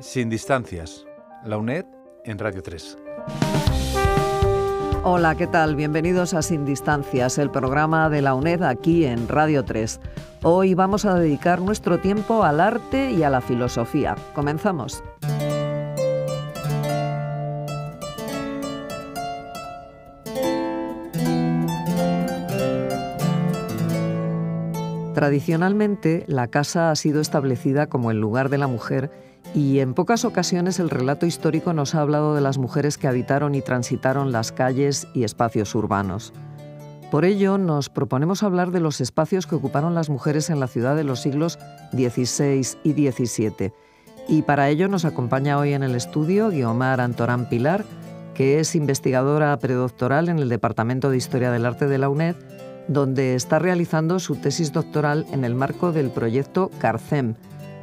Sin distancias, la UNED en Radio 3. Hola, ¿qué tal? Bienvenidos a Sin Distancias, el programa de la UNED aquí en Radio 3. Hoy vamos a dedicar nuestro tiempo al arte y a la filosofía. Comenzamos. Tradicionalmente, la casa ha sido establecida como el lugar de la mujer y en pocas ocasiones el relato histórico nos ha hablado de las mujeres que habitaron y transitaron las calles y espacios urbanos. Por ello, nos proponemos hablar de los espacios que ocuparon las mujeres en la ciudad de los siglos XVI y XVII. Y para ello nos acompaña hoy en el estudio Guiomar Antorán Pilar, que es investigadora predoctoral en el Departamento de Historia del Arte de la UNED, donde está realizando su tesis doctoral en el marco del proyecto CARCEM,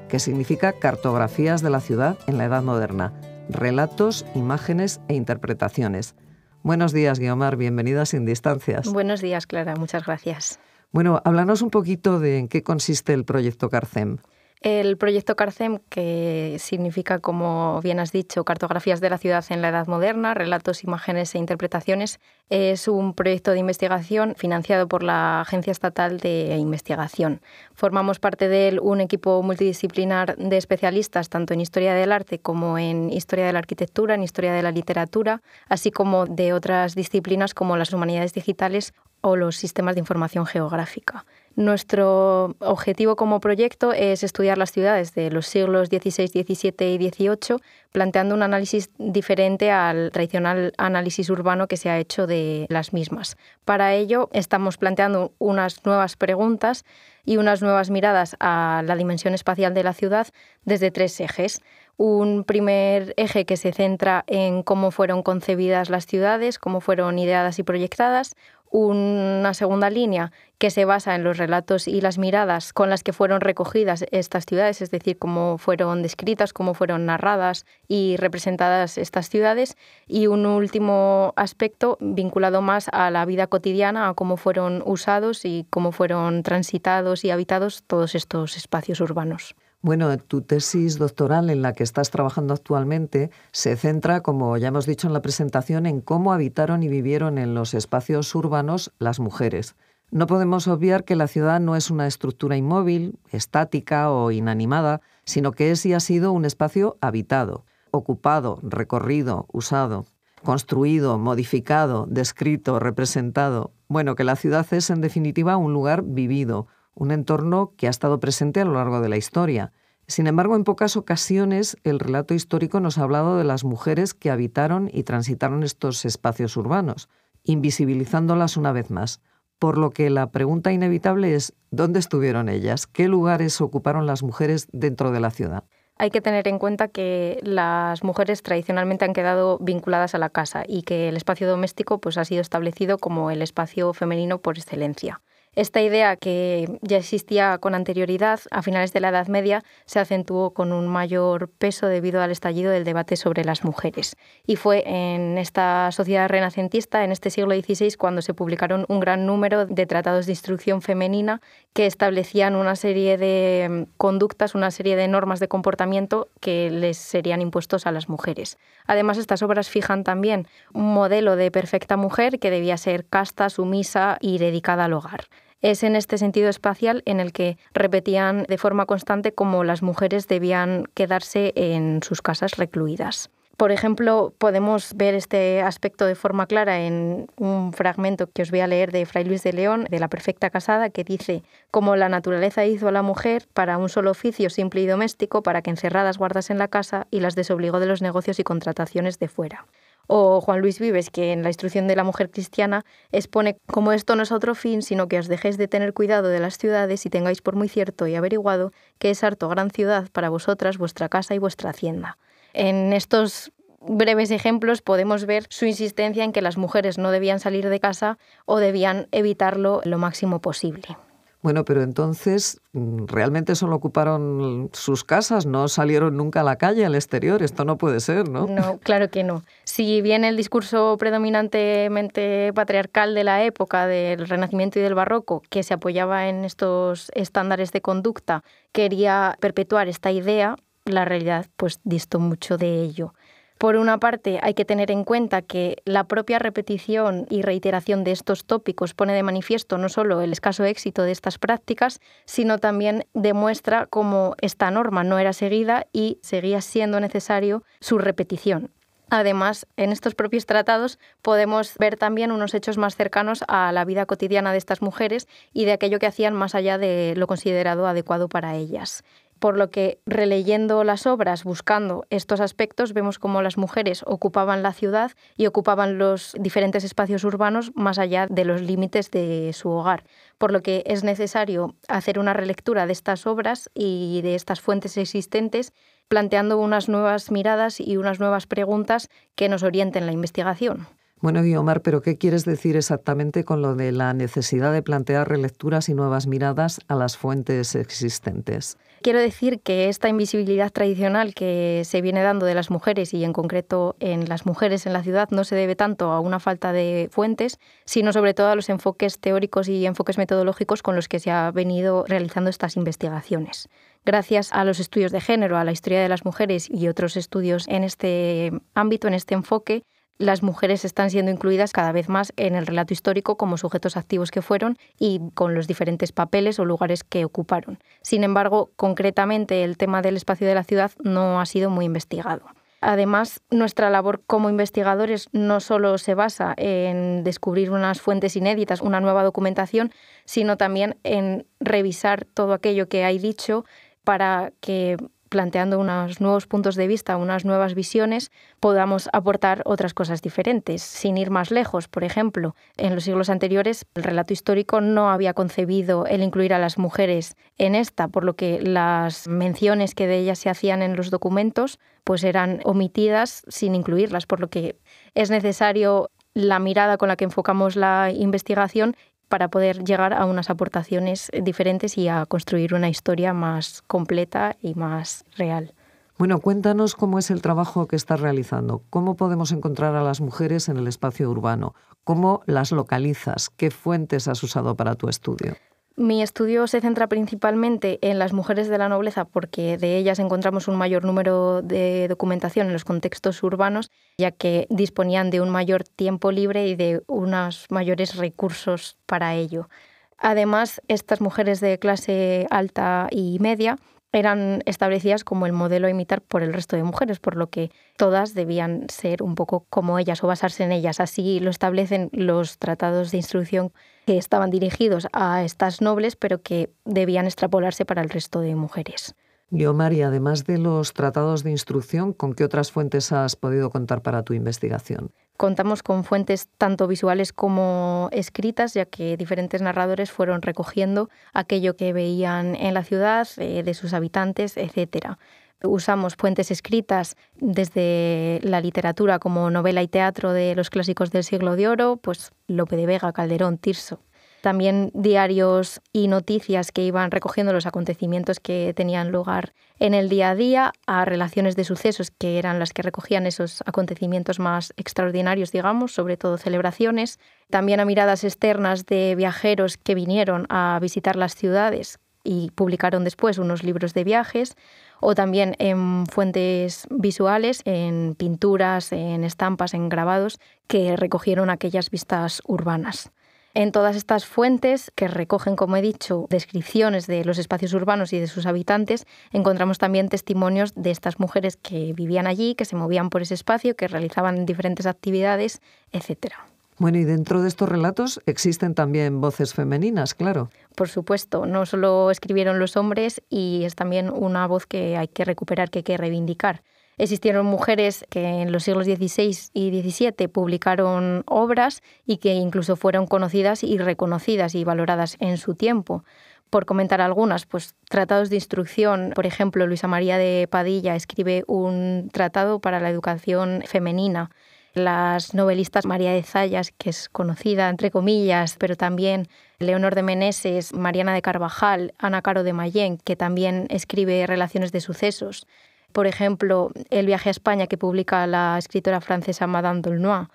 que significa Cartografías de la ciudad en la Edad Moderna, relatos, imágenes e interpretaciones. Buenos días, Guiomar, bienvenida Sin Distancias. Buenos días, Clara, muchas gracias. Bueno, háblanos un poquito de en qué consiste el proyecto CARCEM. El proyecto CARCEM, que significa, como bien has dicho, cartografías de la ciudad en la Edad Moderna, relatos, imágenes e interpretaciones, es un proyecto de investigación financiado por la Agencia Estatal de Investigación. Formamos parte de él un equipo multidisciplinar de especialistas, tanto en historia del arte como en historia de la arquitectura, en historia de la literatura, así como de otras disciplinas como las humanidades digitales o los sistemas de información geográfica. Nuestro objetivo como proyecto es estudiar las ciudades de los siglos XVI, XVII y XVIII, planteando un análisis diferente al tradicional análisis urbano que se ha hecho de las mismas. Para ello, estamos planteando unas nuevas preguntas y unas nuevas miradas a la dimensión espacial de la ciudad desde tres ejes. Un primer eje que se centra en cómo fueron concebidas las ciudades, cómo fueron ideadas y proyectadas, una segunda línea que se basa en los relatos y las miradas con las que fueron recogidas estas ciudades, es decir, cómo fueron descritas, cómo fueron narradas y representadas estas ciudades, y un último aspecto vinculado más a la vida cotidiana, a cómo fueron usados y cómo fueron transitados y habitados todos estos espacios urbanos. Bueno, tu tesis doctoral en la que estás trabajando actualmente se centra, como ya hemos dicho en la presentación, en cómo habitaron y vivieron en los espacios urbanos las mujeres. No podemos obviar que la ciudad no es una estructura inmóvil, estática o inanimada, sino que es y ha sido un espacio habitado, ocupado, recorrido, usado, construido, modificado, descrito, representado. Bueno, que la ciudad es en definitiva un lugar vivido, un entorno que ha estado presente a lo largo de la historia. Sin embargo, en pocas ocasiones el relato histórico nos ha hablado de las mujeres que habitaron y transitaron estos espacios urbanos, invisibilizándolas una vez más. Por lo que la pregunta inevitable es, ¿dónde estuvieron ellas? ¿Qué lugares ocuparon las mujeres dentro de la ciudad? hay que tener en cuenta que las mujeres tradicionalmente han quedado vinculadas a la casa y que el espacio doméstico pues, ha sido establecido como el espacio femenino por excelencia. Esta idea, que ya existía con anterioridad, a finales de la Edad Media, se acentuó con un mayor peso debido al estallido del debate sobre las mujeres. Y fue en esta sociedad renacentista, en este siglo XVI, cuando se publicaron un gran número de tratados de instrucción femenina que establecían una serie de mm, conductas, una serie de normas de comportamiento que les serían impuestos a las mujeres. Además, estas obras fijan también un modelo de perfecta mujer que debía ser casta, sumisa y dedicada al hogar es en este sentido espacial en el que repetían de forma constante cómo las mujeres debían quedarse en sus casas recluidas. Por ejemplo, podemos ver este aspecto de forma clara en un fragmento que os voy a leer de Fray Luis de León, de La Perfecta Casada, que dice, como la naturaleza hizo a la mujer para un solo oficio simple y doméstico, para que encerradas guardas en la casa y las desobligó de los negocios y contrataciones de fuera o Juan Luis Vives, que en la instrucción de la mujer cristiana expone como esto no es otro fin, sino que os dejéis de tener cuidado de las ciudades y tengáis por muy cierto y averiguado que es harto gran ciudad para vosotras, vuestra casa y vuestra hacienda. En estos breves ejemplos podemos ver su insistencia en que las mujeres no debían salir de casa o debían evitarlo lo máximo posible. Bueno, pero entonces mm, realmente solo ocuparon sus casas, no salieron nunca a la calle, al exterior. Esto no puede ser, ¿no? No, claro que no. Si bien el discurso predominantemente patriarcal de la época, del Renacimiento y del Barroco, que se apoyaba en estos estándares de conducta, quería perpetuar esta idea, la realidad pues distó mucho de ello. Por una parte, hay que tener en cuenta que la propia repetición y reiteración de estos tópicos pone de manifiesto no solo el escaso éxito de estas prácticas, sino también demuestra cómo esta norma no era seguida y seguía siendo necesario su repetición. Además, en estos propios tratados podemos ver también unos hechos más cercanos a la vida cotidiana de estas mujeres y de aquello que hacían más allá de lo considerado adecuado para ellas por lo que releyendo las obras, buscando estos aspectos, vemos cómo las mujeres ocupaban la ciudad y ocupaban los diferentes espacios urbanos más allá de los límites de su hogar, por lo que es necesario hacer una relectura de estas obras y de estas fuentes existentes, planteando unas nuevas miradas y unas nuevas preguntas que nos orienten la investigación. Bueno, Guiomar, pero ¿qué quieres decir exactamente con lo de la necesidad de plantear relecturas y nuevas miradas a las fuentes existentes? Quiero decir que esta invisibilidad tradicional que se viene dando de las mujeres y en concreto en las mujeres en la ciudad no se debe tanto a una falta de fuentes, sino sobre todo a los enfoques teóricos y enfoques metodológicos con los que se ha venido realizando estas investigaciones gracias a los estudios de género, a la historia de las mujeres y otros estudios en este ámbito, en este enfoque, las mujeres están siendo incluidas cada vez más en el relato histórico como sujetos activos que fueron y con los diferentes papeles o lugares que ocuparon. Sin embargo, concretamente el tema del espacio de la ciudad no ha sido muy investigado. Además, nuestra labor como investigadores no solo se basa en descubrir unas fuentes inéditas, una nueva documentación, sino también en revisar todo aquello que hay dicho para que planteando unos nuevos puntos de vista, unas nuevas visiones, podamos aportar otras cosas diferentes. Sin ir más lejos, por ejemplo, en los siglos anteriores el relato histórico no había concebido el incluir a las mujeres en esta, por lo que las menciones que de ellas se hacían en los documentos pues eran omitidas sin incluirlas, por lo que es necesario la mirada con la que enfocamos la investigación para poder llegar a unas aportaciones eh, diferentes y a construir una historia más completa y más real. Bueno, cuéntanos cómo es el trabajo que estás realizando, cómo podemos encontrar a las mujeres en el espacio urbano, cómo las localizas, qué fuentes has usado para tu estudio. Mi estudio se centra principalmente en las mujeres de la nobleza porque de ellas encontramos un mayor número de documentación en los contextos urbanos, ya que disponían de un mayor tiempo libre y de unos mayores recursos para ello. Además, estas mujeres de clase alta y media eran establecidas como el modelo a imitar por el resto de mujeres, por lo que todas debían ser un poco como ellas o basarse en ellas. Así lo establecen los tratados de instrucción que estaban dirigidos a estas nobles, pero que debían extrapolarse para el resto de mujeres. Yo María, además de los tratados de instrucción, ¿con qué otras fuentes has podido contar para tu investigación? Contamos con fuentes tanto visuales como escritas, ya que diferentes narradores fueron recogiendo aquello que veían en la ciudad, eh, de sus habitantes, etcétera. Usamos fuentes escritas desde la literatura como novela y teatro de los clásicos del siglo de oro, pues Lope de Vega, Calderón, Tirso. También diarios y noticias que iban recogiendo los acontecimientos que tenían lugar en el día a día, a relaciones de sucesos que eran las que recogían esos acontecimientos más extraordinarios, digamos, sobre todo celebraciones. También a miradas externas de viajeros que vinieron a visitar las ciudades y publicaron después unos libros de viajes o también en fuentes visuales, en pinturas, en estampas, en grabados que recogieron aquellas vistas urbanas. En todas estas fuentes, que recogen, como he dicho, descripciones de los espacios urbanos y de sus habitantes, encontramos también testimonios de estas mujeres que vivían allí, que se movían por ese espacio, que realizaban diferentes actividades, etcétera. Bueno, y dentro de estos relatos existen también voces femeninas, claro. Por supuesto, no solo escribieron los hombres y es también una voz que hay que recuperar, que hay que reivindicar. Existieron mujeres que en los siglos XVI y XVII publicaron obras y que incluso fueron conocidas y reconocidas y valoradas en su tiempo. Por comentar algunas, pues tratados de instrucción, por ejemplo, Luisa María de Padilla escribe un tratado para la educación femenina las novelistas María de Zayas, que es conocida entre comillas, pero también Leonor de Meneses, Mariana de Carvajal, Ana Caro de Mayén, que también escribe relaciones de sucesos. Por ejemplo, El viaje a España que publica la escritora francesa Madame Dolnois.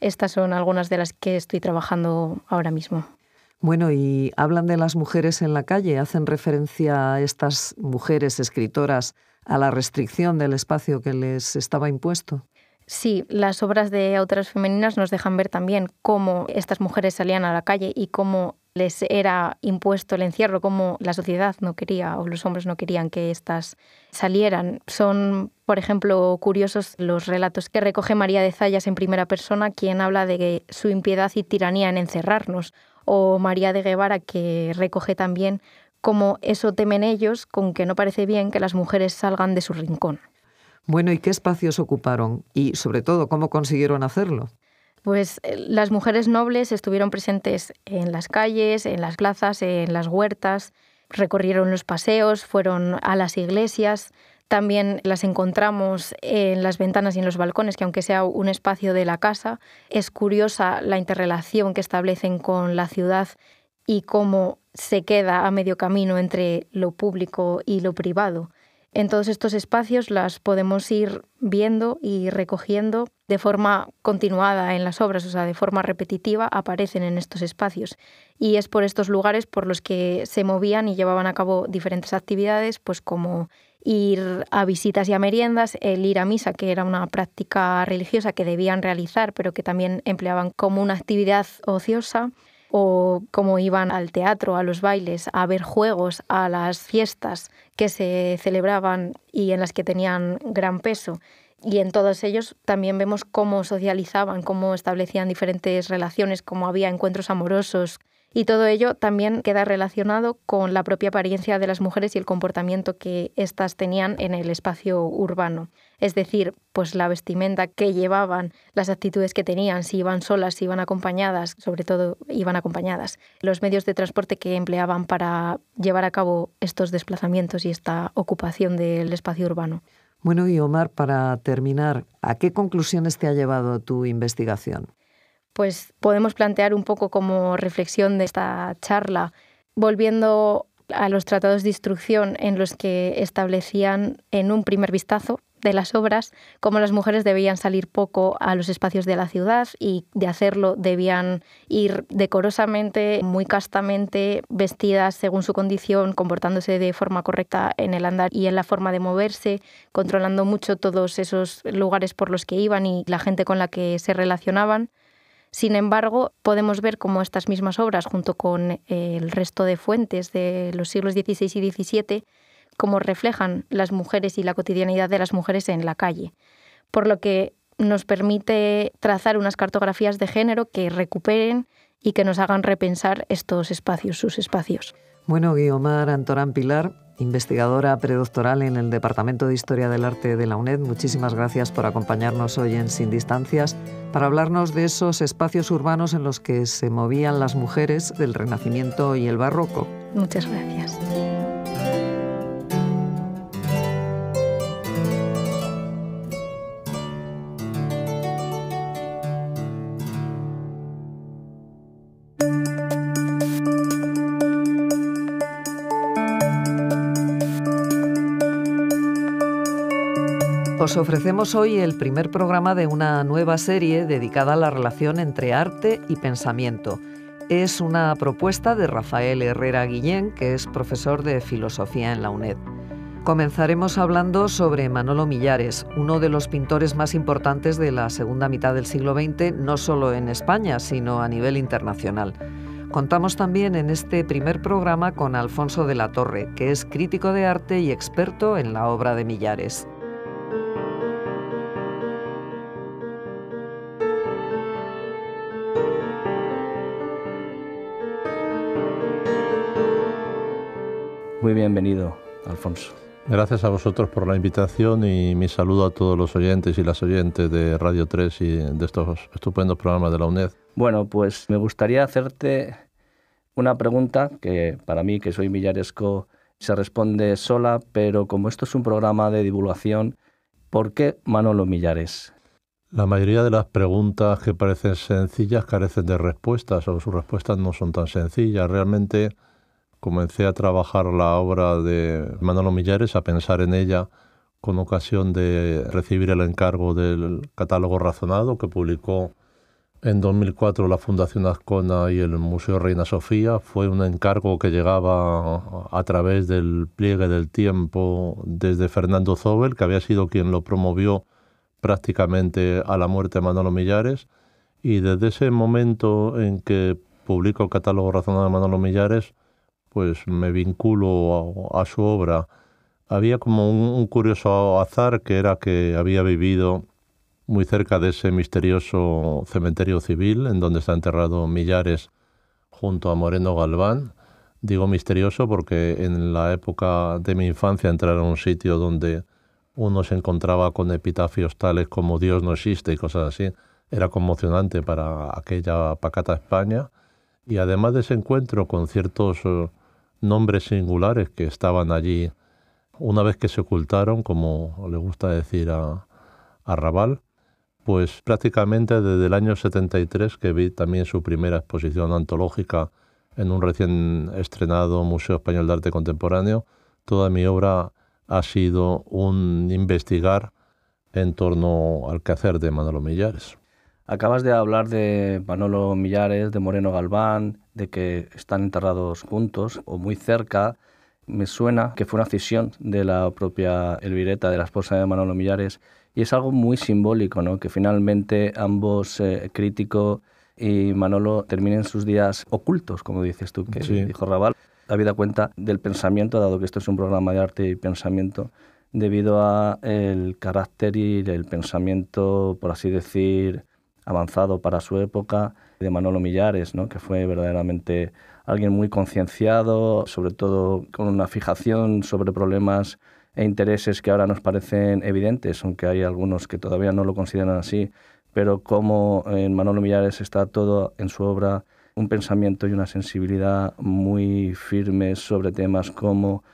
Estas son algunas de las que estoy trabajando ahora mismo. Bueno, y hablan de las mujeres en la calle, hacen referencia a estas mujeres escritoras, a la restricción del espacio que les estaba impuesto. Sí, las obras de autoras femeninas nos dejan ver también cómo estas mujeres salían a la calle y cómo les era impuesto el encierro, cómo la sociedad no quería o los hombres no querían que éstas salieran. Son, por ejemplo, curiosos los relatos que recoge María de Zayas en primera persona, quien habla de su impiedad y tiranía en encerrarnos, o María de Guevara, que recoge también cómo eso temen ellos con que no parece bien que las mujeres salgan de su rincón. Bueno, ¿y qué espacios ocuparon? Y sobre todo, ¿cómo consiguieron hacerlo? Pues eh, las mujeres nobles estuvieron presentes en las calles, en las plazas, en las huertas, recorrieron los paseos, fueron a las iglesias, también las encontramos en las ventanas y en los balcones, que aunque sea un espacio de la casa, es curiosa la interrelación que establecen con la ciudad y cómo se queda a medio camino entre lo público y lo privado. En todos estos espacios las podemos ir viendo y recogiendo de forma continuada en las obras, o sea, de forma repetitiva aparecen en estos espacios. Y es por estos lugares por los que se movían y llevaban a cabo diferentes actividades, pues como ir a visitas y a meriendas, el ir a misa, que era una práctica religiosa que debían realizar, pero que también empleaban como una actividad ociosa, o cómo iban al teatro, a los bailes, a ver juegos, a las fiestas que se celebraban y en las que tenían gran peso. Y en todos ellos también vemos cómo socializaban, cómo establecían diferentes relaciones, cómo había encuentros amorosos. Y todo ello también queda relacionado con la propia apariencia de las mujeres y el comportamiento que éstas tenían en el espacio urbano. Es decir, pues la vestimenta que llevaban, las actitudes que tenían, si iban solas, si iban acompañadas, sobre todo iban acompañadas, los medios de transporte que empleaban para llevar a cabo estos desplazamientos y esta ocupación del espacio urbano. Bueno, y Omar, para terminar, ¿a qué conclusiones te ha llevado tu investigación? Pues podemos plantear un poco como reflexión de esta charla, volviendo a los tratados de instrucción en los que establecían en un primer vistazo de las obras cómo las mujeres debían salir poco a los espacios de la ciudad y de hacerlo debían ir decorosamente, muy castamente, vestidas según su condición, comportándose de forma correcta en el andar y en la forma de moverse, controlando mucho todos esos lugares por los que iban y la gente con la que se relacionaban. Sin embargo, podemos ver cómo estas mismas obras, junto con eh, el resto de fuentes de los siglos XVI y XVII, como reflejan las mujeres y la cotidianidad de las mujeres en la calle. Por lo que nos permite trazar unas cartografías de género que recuperen y que nos hagan repensar estos espacios, sus espacios. Bueno, Guiomar Antorán Pilar, investigadora predoctoral en el Departamento de Historia del Arte de la UNED, muchísimas gracias por acompañarnos hoy en Sin Distancias para hablarnos de esos espacios urbanos en los que se movían las mujeres del Renacimiento y el Barroco. Muchas gracias. ofrecemos hoy el primer programa de una nueva serie dedicada a la relación entre arte y pensamiento. Es una propuesta de Rafael Herrera Guillén, que es profesor de filosofía en la UNED. Comenzaremos hablando sobre Manolo Millares, uno de los pintores más importantes de la segunda mitad del siglo XX, no solo en España, sino a nivel internacional. Contamos también en este primer programa con Alfonso de la Torre, que es crítico de arte y experto en la obra de Millares. bienvenido, Alfonso. Gracias a vosotros por la invitación y mi saludo a todos los oyentes y las oyentes de Radio 3 y de estos estupendos programas de la UNED. Bueno, pues me gustaría hacerte una pregunta que para mí, que soy millaresco, se responde sola, pero como esto es un programa de divulgación, ¿por qué Manolo Millares? La mayoría de las preguntas que parecen sencillas carecen de respuestas o sus respuestas no son tan sencillas. Realmente comencé a trabajar la obra de Manolo Millares, a pensar en ella con ocasión de recibir el encargo del catálogo razonado que publicó en 2004 la Fundación Azcona y el Museo Reina Sofía. Fue un encargo que llegaba a través del pliegue del tiempo desde Fernando Zobel, que había sido quien lo promovió prácticamente a la muerte de Manolo Millares. Y desde ese momento en que publicó el catálogo razonado de Manolo Millares, pues me vinculo a, su obra. Había como un, curioso azar que era que había vivido muy cerca de ese misterioso cementerio civil en donde está enterrado Millares junto a Moreno Galván. Digo misterioso porque en la época de mi infancia entrar a un sitio donde uno se encontraba con epitafios tales como Dios no existe y cosas así, era conmocionante para aquella pacata España. Y además de ese encuentro con ciertos eh, nombres singulares que estaban allí una vez que se ocultaron, como le gusta decir a, Raval, pues prácticamente desde el año 73 que vi también su primera exposición antológica en un recién estrenado Museo Español de Arte Contemporáneo, toda mi obra ha sido un investigar en torno al quehacer de Manolo Millares. Acabas de hablar de Manolo Millares, de Moreno Galván, de que están enterrados juntos o muy cerca. Me suena que fue una fisión de la propia Elvireta, de la esposa de Manolo Millares, y es algo muy simbólico, ¿no? que finalmente ambos, eh, crítico y Manolo, terminen sus días ocultos, como dices tú, que dijo Raval, habida cuenta del pensamiento, dado que esto es un programa de arte y pensamiento, debido a el carácter y el pensamiento, por así decir, avanzado para su época, de Manolo Millares, ¿no? que fue verdaderamente alguien muy concienciado, sobre todo con una fijación sobre problemas e intereses que ahora nos parecen evidentes, aunque hay algunos que todavía no lo consideran así, pero como en Manolo Millares está todo en su obra un pensamiento y una sensibilidad muy firmes sobre temas como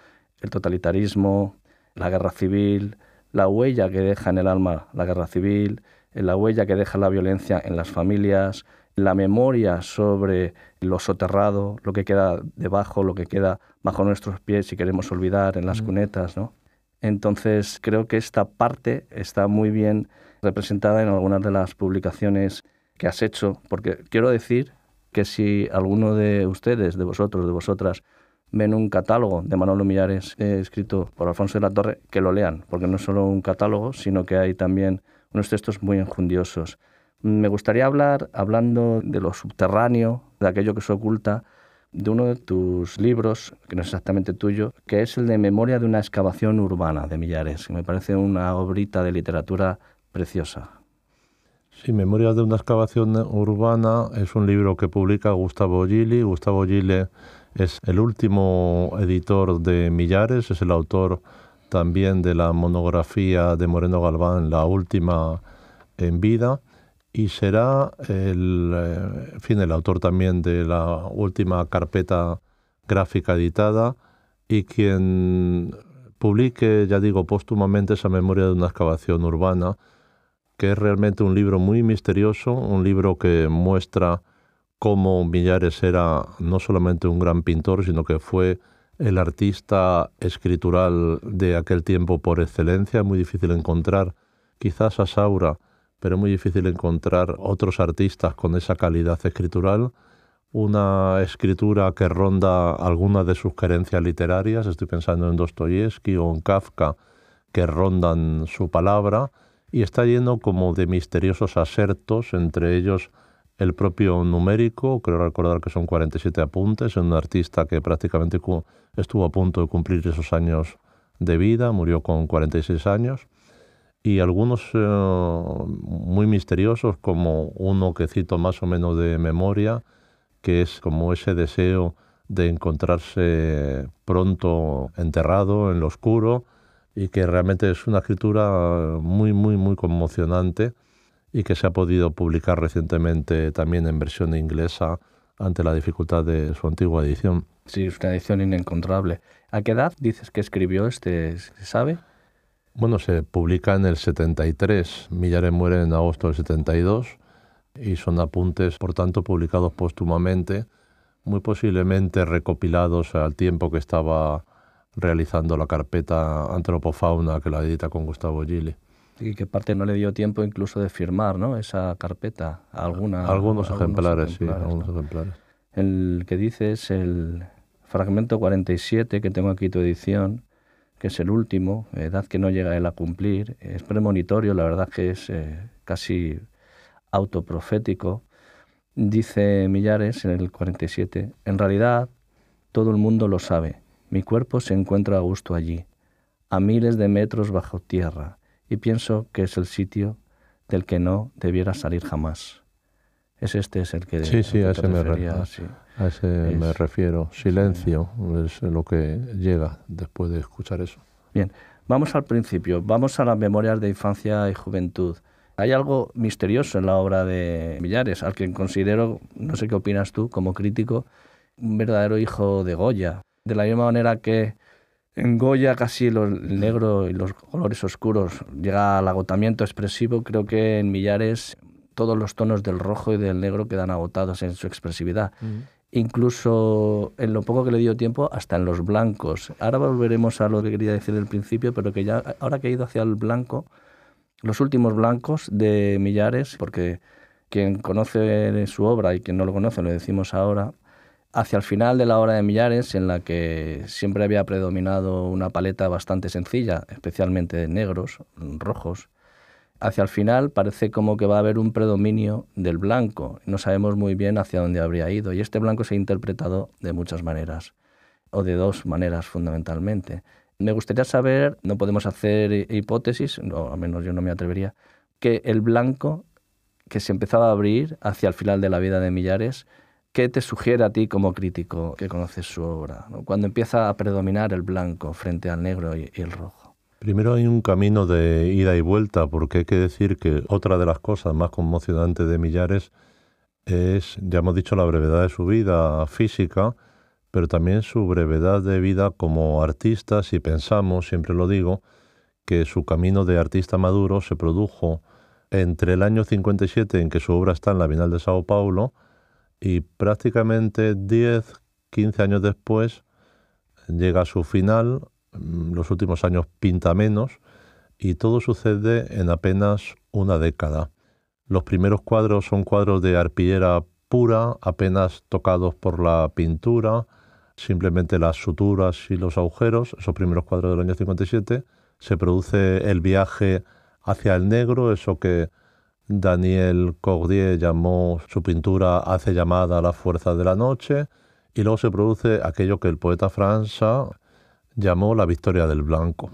el totalitarismo, la guerra civil, la huella que deja en el alma la guerra civil, la huella que deja la violencia en las familias, la memoria sobre lo soterrado, lo que queda debajo, lo que queda bajo nuestros pies, si queremos olvidar, en las cunetas, ¿no? Entonces creo que esta parte está muy bien representada en algunas de las publicaciones que has hecho, porque quiero decir que si alguno de ustedes, de vosotros, de vosotras, ven un catálogo de Manolo Millares escrito por Alfonso de la Torre, que lo lean, porque no es solo un catálogo, sino que hay también unos textos muy enjundiosos. Me gustaría hablar, hablando de lo subterráneo, de aquello que se oculta, de uno de tus libros, que no es exactamente tuyo, que es el de Memoria de una excavación urbana de Millares, me parece una obrita de literatura preciosa. Sí, Memoria de una excavación urbana es un libro que publica Gustavo Gili. Gustavo Gili es el último editor de Millares, es el autor también de la monografía de Moreno Galván, la última en vida y será el, eh, fin, el autor también de la última carpeta gráfica editada y quien publique, ya digo, póstumamente esa memoria de una excavación urbana, que es realmente un libro muy misterioso, un libro que muestra cómo Millares era no solamente un gran pintor, sino que fue el artista escritural de aquel tiempo por excelencia, muy difícil encontrar. Quizás a Saura pero es muy difícil encontrar otros artistas con esa calidad escritural. Una escritura que ronda algunas de sus carencias literarias, estoy pensando en Dostoyevsky o en Kafka, que rondan su palabra, y está lleno como de misteriosos asertos, entre ellos el propio numérico, creo recordar que son 47 apuntes, un artista que prácticamente estuvo a punto de cumplir esos años de vida, murió con 46 años y algunos eh, muy misteriosos, como uno que cito más o menos de memoria, que es como ese deseo de encontrarse pronto enterrado en lo oscuro y que realmente es una escritura muy, muy, muy conmocionante y que se ha podido publicar recientemente también en versión inglesa ante la dificultad de su antigua edición. Sí, es una edición inencontrable. ¿A qué edad dices que escribió este? ¿Se sabe? Bueno, se publica en el 73, Millares muere en agosto del 72 y son apuntes, por tanto, publicados póstumamente, muy posiblemente recopilados al tiempo que estaba realizando la carpeta Antropofauna que la edita con Gustavo Gili. Y que parte no le dio tiempo incluso de firmar ¿no? esa carpeta. Alguna, algunos, ejemplares, sí, algunos ejemplares. El que dice es el fragmento 47 que tengo aquí tu edición, que es el último, edad que no llega él a cumplir. Es premonitorio, la verdad que es eh, casi autoprofético. Dice Millares en el 47, en realidad todo el mundo lo sabe, mi cuerpo se encuentra a gusto allí, a miles de metros bajo tierra, y pienso que es el sitio del que no debiera salir jamás. Es este es el que... Sí, sí, ese me Sí. A ese me refiero. Silencio es lo que llega después de escuchar eso. Bien, vamos al principio, vamos a las memorias de infancia y juventud. Hay algo misterioso en la obra de Millares, al que considero, no sé qué opinas tú como crítico, un verdadero hijo de Goya. De la misma manera que en Goya casi el negro y los colores oscuros llega al agotamiento expresivo, creo que en Millares todos los tonos del rojo y del negro quedan agotados en su expresividad. Mm incluso en lo poco que le dio tiempo, hasta en los blancos. Ahora volveremos a lo que quería decir del principio, pero que ya, ahora que he ido hacia el blanco, los últimos blancos de Millares, porque quien conoce su obra y quien no lo conoce, lo decimos ahora, hacia el final de la obra de Millares, en la que siempre había predominado una paleta bastante sencilla, especialmente de negros, rojos, hacia el final parece como que va a haber un predominio del blanco. No sabemos muy bien hacia dónde habría ido. Y este blanco se ha interpretado de muchas maneras, o de dos maneras fundamentalmente. Me gustaría saber, no podemos hacer hipótesis, o al menos yo no me atrevería, que el blanco que se empezaba a abrir hacia el final de la vida de Millares, ¿qué te sugiere a ti como crítico que conoces su obra? Cuando empieza a predominar el blanco frente al negro y el rojo. Primero hay un camino de ida y vuelta, porque hay que decir que otra de las cosas más conmocionantes de Millares es, ya hemos dicho, la brevedad de su vida física, pero también su brevedad de vida como artista, si pensamos, siempre lo digo, que su camino de artista maduro se produjo entre el año 57, en que su obra está en la Bienal de Sao Paulo, y prácticamente 10, 15 años después llega a su final Mm, los últimos años pinta menos y todo sucede en apenas una década. Los primeros cuadros son cuadros de arpillera pura, apenas tocados por la pintura, simplemente las suturas y los agujeros, esos primeros cuadros del año 57. Se produce el viaje hacia el negro, eso que Daniel Cordier llamó su pintura hace llamada a la fuerza de la noche, y luego se produce aquello que el poeta Franza llamó la victoria del blanco.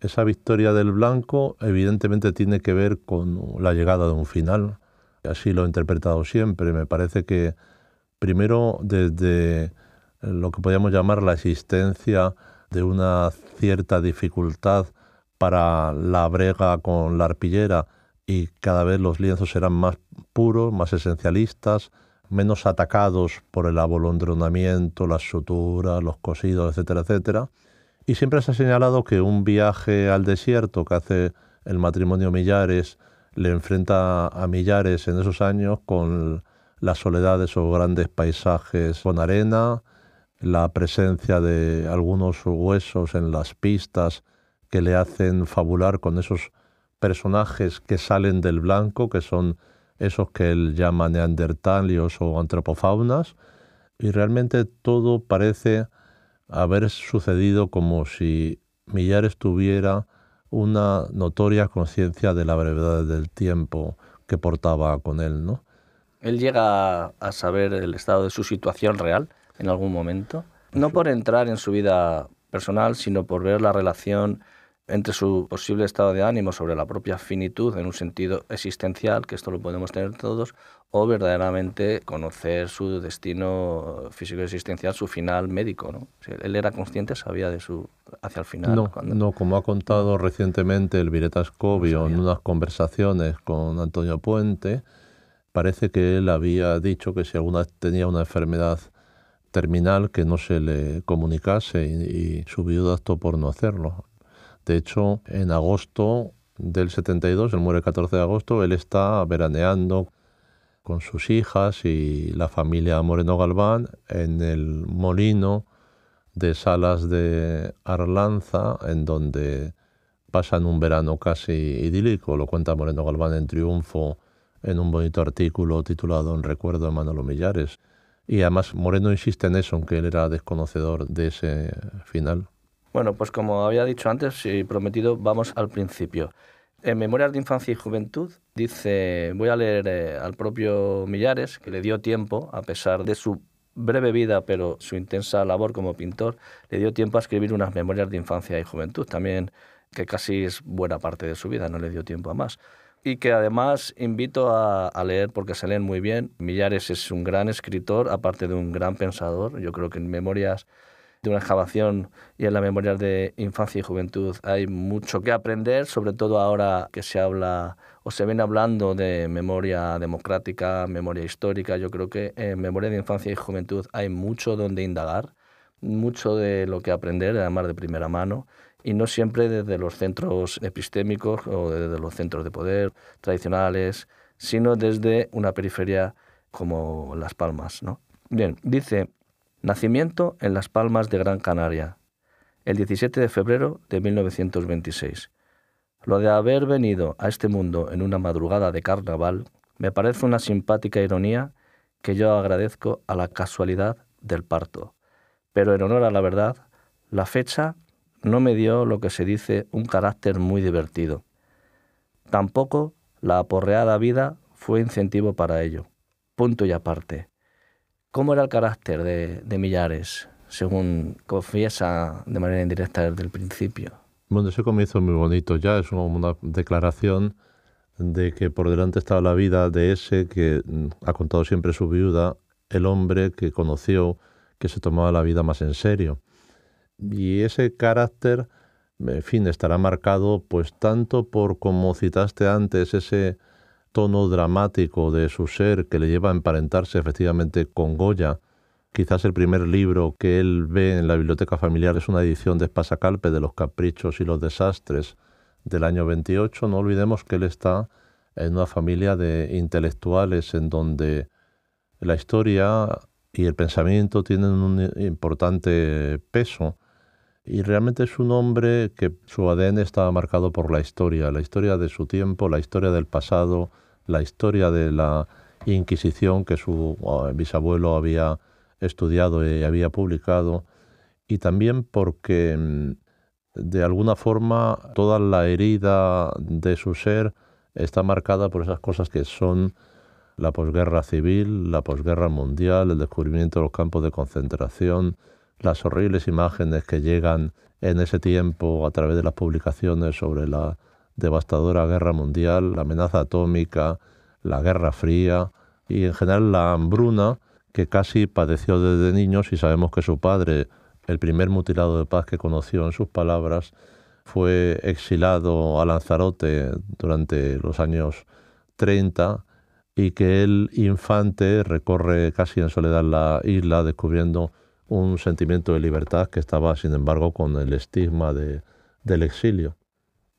Esa victoria del blanco evidentemente tiene que ver con la llegada de un final. Así lo he interpretado siempre. Me parece que primero desde lo que podríamos llamar la existencia de una cierta dificultad para la brega con la arpillera y cada vez los lienzos eran más puros, más esencialistas, menos atacados por el abolondronamiento, las suturas, los cosidos, etcétera, etcétera. Y siempre se ha señalado que un viaje al desierto que hace el matrimonio Millares le enfrenta a Millares en esos años con la soledad de esos grandes paisajes con arena, la presencia de algunos huesos en las pistas que le hacen fabular con esos personajes que salen del blanco, que son esos que él llama neandertalios o antropofaunas, y realmente todo parece haber sucedido como si Millares tuviera una notoria conciencia de la brevedad del tiempo que portaba con él, ¿no? Él llega a saber el estado de su situación real en algún momento, no por entrar en su vida personal, sino por ver la relación entre su posible estado de ánimo sobre la propia finitud en un sentido existencial, que esto lo podemos tener todos, o verdaderamente conocer su destino físico existencial, su final médico. ¿no? Si él era consciente, sabía de su hacia el final. No, cuando... no como ha contado recientemente el Vireta Cobio en unas conversaciones con Antonio Puente, parece que él había dicho que si alguna tenía una enfermedad terminal que no se le comunicase y, su viuda optó por no hacerlo. De hecho, en agosto del 72, él muere el 14 de agosto, él está veraneando con sus hijas y la familia Moreno Galván en el molino de Salas de Arlanza, en donde pasan un verano casi idílico, lo cuenta Moreno Galván en Triunfo, en un bonito artículo titulado En recuerdo de Manolo Millares. Y además Moreno insiste en eso, aunque él era desconocedor de ese final. Bueno, pues como había dicho antes y prometido, vamos al principio. En Memorias de Infancia y Juventud dice, voy a leer eh, al propio Millares, que le dio tiempo, a pesar de su breve vida, pero su intensa labor como pintor, le dio tiempo a escribir unas memorias de infancia y juventud, también que casi es buena parte de su vida, no le dio tiempo a más. Y que además invito a, a leer porque se leen muy bien. Millares es un gran escritor, aparte de un gran pensador. Yo creo que en Memorias de una excavación y en la memoria de infancia y juventud hay mucho que aprender, sobre todo ahora que se habla o se viene hablando de memoria democrática, memoria histórica. Yo creo que en memoria de infancia y juventud hay mucho donde indagar, mucho de lo que aprender, además de primera mano y no siempre desde los centros epistémicos o desde los centros de poder tradicionales, sino desde una periferia como Las Palmas. ¿no? Bien, dice, Nacimiento en Las Palmas de Gran Canaria, el 17 de febrero de 1926. Lo de haber venido a este mundo en una madrugada de carnaval me parece una simpática ironía que yo agradezco a la casualidad del parto. Pero en honor a la verdad, la fecha no me dio lo que se dice un carácter muy divertido. Tampoco la aporreada vida fue incentivo para ello. Punto y aparte. ¿Cómo era el carácter de, Millares, según confiesa de manera indirecta desde el principio? Bueno, ese comienzo es muy bonito ya, es una declaración de que por delante estaba la vida de ese que mm, ha contado siempre su viuda, el hombre que conoció, que se tomaba la vida más en serio. Y ese carácter, en fin, estará marcado pues tanto por, como citaste antes, ese tono dramático de su ser que le lleva a emparentarse efectivamente con Goya. Quizás el primer libro que él ve en la biblioteca familiar es una edición de Espasacalpe de los caprichos y los desastres del año 28. No olvidemos que él está en una familia de intelectuales en donde la historia y el pensamiento tienen un importante peso. Y realmente es un hombre que su ADN estaba marcado por la historia, la historia de su tiempo, la historia del pasado, la historia de la Inquisición que su bisabuelo había estudiado y había publicado, y también porque mm, de alguna forma toda la herida de su ser está marcada por esas cosas que son la posguerra civil, la posguerra mundial, el descubrimiento de los campos de concentración, las horribles imágenes que llegan en ese tiempo a través de las publicaciones sobre la devastadora guerra mundial, la amenaza atómica, la guerra fría y en general la hambruna que casi padeció desde niño si sabemos que su padre, el primer mutilado de paz que conoció en sus palabras, fue exilado a Lanzarote durante los años 30 y que el infante recorre casi en soledad la isla descubriendo un sentimiento de libertad que estaba, sin embargo, con el estigma del exilio.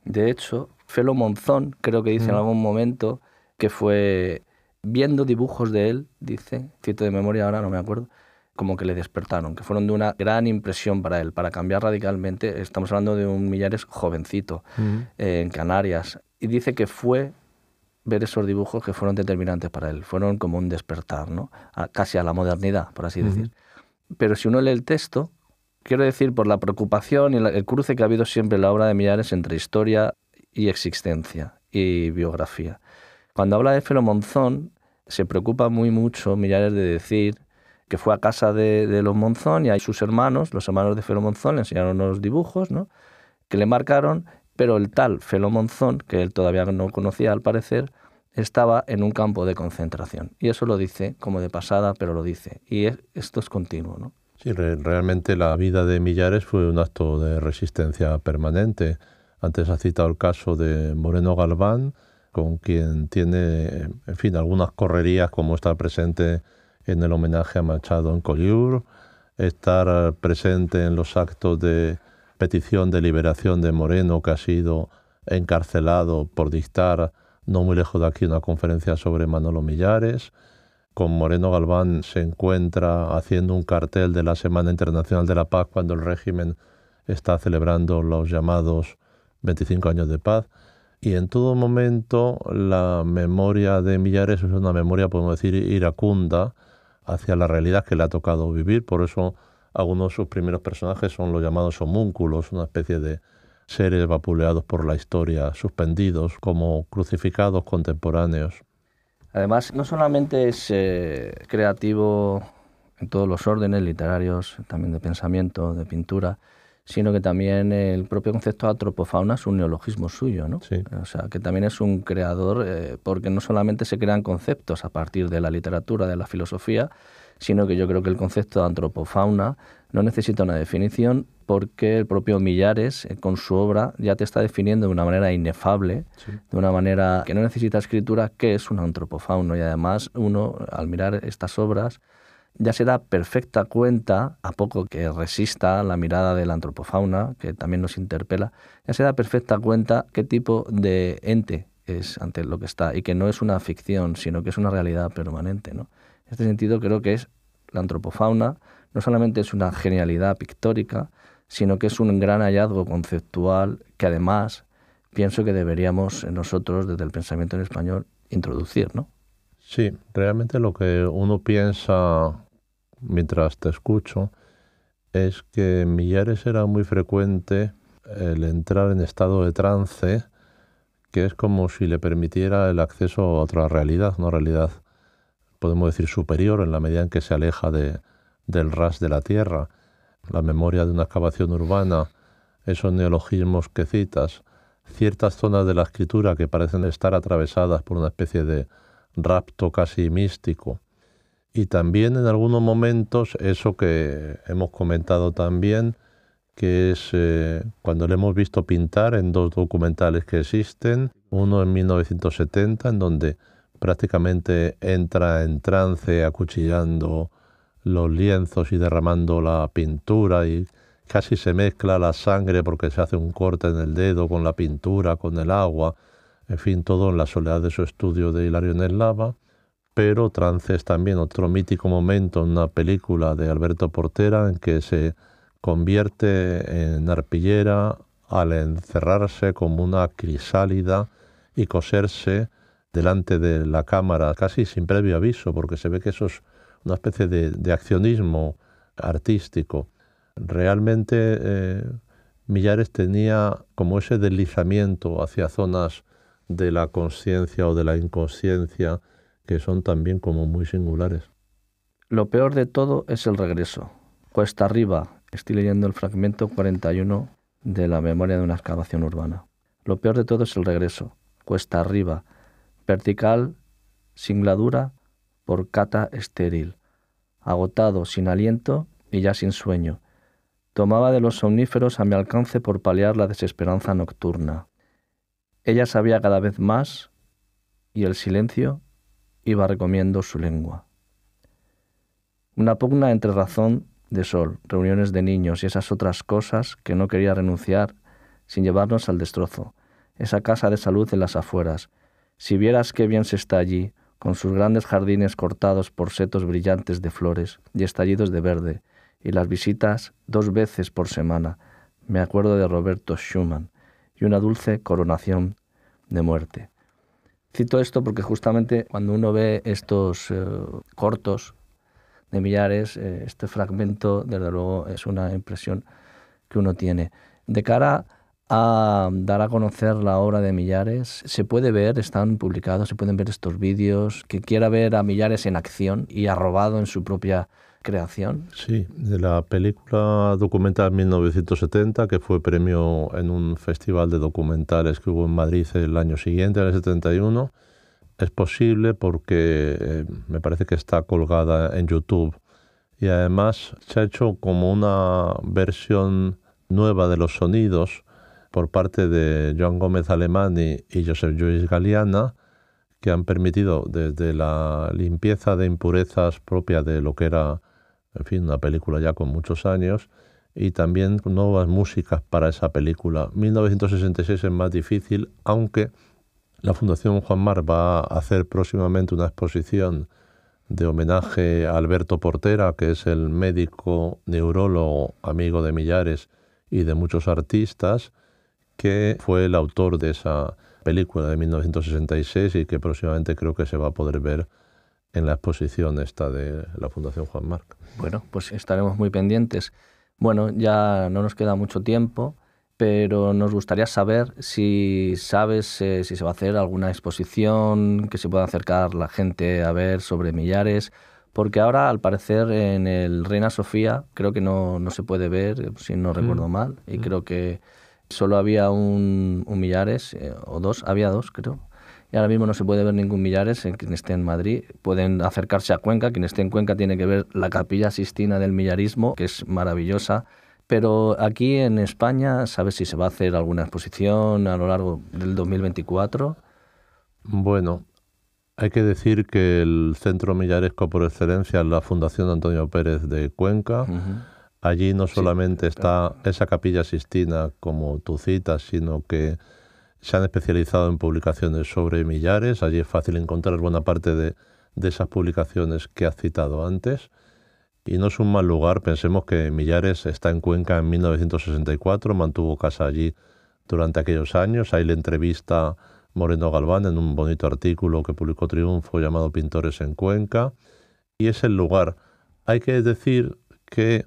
De hecho, Felo Monzón creo que dice en mm. algún momento que fue viendo dibujos de él, dice, cito de memoria ahora, no me acuerdo, como que le despertaron, que fueron de una gran impresión para él, para cambiar radicalmente. Estamos hablando de un Millares jovencito mm. eh, en Canarias. Y dice que fue ver esos dibujos que fueron determinantes para él, fueron como un despertar, ¿no? casi a la modernidad, por así decir. Pero si uno lee el texto, Quiero decir, por la preocupación y el cruce que ha habido siempre en la obra de Millares entre historia y existencia y biografía. Cuando habla de Felo Monzón, se preocupa muy mucho Millares de decir que fue a casa de, los Monzón y hay sus hermanos, los hermanos de Felo Monzón, le enseñaron unos dibujos ¿no? que le marcaron, pero el tal Felo Monzón, que él todavía no conocía al parecer, estaba en un campo de concentración. Y eso lo dice como de pasada, pero lo dice. Y esto es continuo. ¿no? Sí, realmente la vida de Millares fue un acto de resistencia permanente. Antes ha citado el caso de Moreno Galván, con quien tiene, en fin, algunas correrías como estar presente en el homenaje a Machado en Colliur, estar presente en los actos de petición de liberación de Moreno, que ha sido encarcelado por dictar no muy lejos de aquí una conferencia sobre Manolo Millares con Moreno Galván se encuentra haciendo un cartel de la Semana Internacional de la Paz cuando el régimen está celebrando los llamados 25 años de paz. Y en todo momento la memoria de Millares es una memoria, podemos decir, iracunda hacia la realidad que le ha tocado vivir. Por eso algunos de sus primeros personajes son los llamados homúnculos, una especie de seres vapuleados por la historia, suspendidos como crucificados contemporáneos. Además, no solamente es eh, creativo en todos los órdenes literarios, también de pensamiento, de pintura, sino que también el propio concepto de antropofauna es un neologismo suyo, ¿no? Sí. O sea, que también es un creador, eh, porque no solamente se crean conceptos a partir de la literatura, de la filosofía, sino que yo creo que el concepto de antropofauna no necesita una definición porque el propio Millares, eh, con su obra, ya te está definiendo de una manera inefable, de una manera que no necesita escritura, qué es un antropofauno. Y además, uno, al mirar estas obras, ya se da perfecta cuenta, a poco que resista la mirada de la antropofauna, que también nos interpela, ya se da perfecta cuenta qué tipo de ente es ante lo que está y que no es una ficción, sino que es una realidad permanente, ¿no? En este sentido, creo que es la antropofauna no solamente es una genialidad pictórica, sino que es un gran hallazgo conceptual que además pienso que deberíamos nosotros, desde el pensamiento en español, introducir, ¿no? Sí, realmente lo que uno piensa mientras te escucho es que en Millares era muy frecuente el entrar en estado de trance, que es como si le permitiera el acceso a otra realidad, no realidad podemos decir, superior en la medida en que se aleja del ras de la tierra. La memoria de una excavación urbana, esos neologismos que citas, ciertas zonas de la escritura que parecen estar atravesadas por una especie de rapto casi místico. Y también en algunos momentos eso que hemos comentado también, que es eh, cuando le hemos visto pintar en dos documentales que existen, uno en 1970, en donde prácticamente entra en trance acuchillando los lienzos y derramando la pintura y casi se mezcla la sangre porque se hace un corte en el dedo con la pintura, con el agua, en fin, todo en la soledad de su estudio de Hilario Neslava. Pero trance es también otro mítico momento en una película de Alberto Portera en que se convierte en arpillera al encerrarse como una crisálida y coserse delante de la cámara, casi sin previo aviso, porque se ve que eso es una especie de, accionismo artístico. Realmente eh, Millares tenía como ese deslizamiento hacia zonas de la conciencia o de la inconsciencia que son también como muy singulares. Lo peor de todo es el regreso. Cuesta arriba, estoy leyendo el fragmento 41 de la memoria de una excavación urbana. Lo peor de todo es el regreso. Cuesta arriba, vertical, singladura, por cata estéril, agotado, sin aliento y ya sin sueño. Tomaba de los somníferos a mi alcance por paliar la desesperanza nocturna. Ella sabía cada vez más y el silencio iba recomiendo su lengua. Una pugna entre razón de sol, reuniones de niños y esas otras cosas que no quería renunciar sin llevarnos al destrozo. Esa casa de salud en las afueras, si vieras qué bien se está allí, con sus grandes jardines cortados por setos brillantes de flores y estallidos de verde, y las visitas dos veces por semana, me acuerdo de Roberto Schumann y una dulce coronación de muerte. Cito esto porque justamente cuando uno ve estos eh, cortos de Millares, eh, este fragmento, desde luego, es una impresión que uno tiene. De cara a a dar a conocer la obra de Millares. Se puede ver, están publicados, se pueden ver estos vídeos. Que quiera ver a Millares en acción y arrobado en su propia creación. Sí, de la película documental 1970, que fue premio en un festival de documentales que hubo en Madrid el año siguiente, en el 71. Es posible porque eh, me parece que está colgada en YouTube. Y además se ha hecho como una versión nueva de los sonidos por parte de Joan Gómez Alemán y, Joseph Josep Lluís Galeana, que han permitido desde la limpieza de impurezas propia de lo que era, en fin, una película ya con muchos años, y también nuevas músicas para esa película. 1966 es más difícil, aunque la Fundación Juan Mar va a hacer próximamente una exposición de homenaje a Alberto Portera, que es el médico neurólogo, amigo de Millares y de muchos artistas, que fue el autor de esa película de 1966 y que próximamente creo que se va a poder ver en la exposición esta de la Fundación Juan Marc. Bueno, pues estaremos muy pendientes. Bueno, ya no nos queda mucho tiempo, pero nos gustaría saber si sabes eh, si se va a hacer alguna exposición que se pueda acercar la gente a ver sobre Millares, porque ahora al parecer en el Reina Sofía creo que no, no se puede ver, eh, si no mm. recuerdo mal, y mm. creo que solo había un, un Millares, eh, o dos, había dos, creo. Y ahora mismo no se puede ver ningún Millares en quien esté en Madrid. Pueden acercarse a Cuenca, quien esté en Cuenca tiene que ver la capilla sistina del millarismo, que es maravillosa. Pero aquí en España, ¿sabes si se va a hacer alguna exposición a lo largo del 2024? Bueno, hay que decir que el Centro Millaresco por excelencia es la Fundación Antonio Pérez de Cuenca. Allí no solamente está esa capilla sistina como tú citas, sino que se han especializado en publicaciones sobre millares. Allí es fácil encontrar buena parte de, de esas publicaciones que has citado antes. Y no es un mal lugar, pensemos que Millares está en Cuenca en 1964, mantuvo casa allí durante aquellos años. Ahí le entrevista Moreno Galván en un bonito artículo que publicó Triunfo llamado Pintores en Cuenca. Y es el lugar. Hay que decir que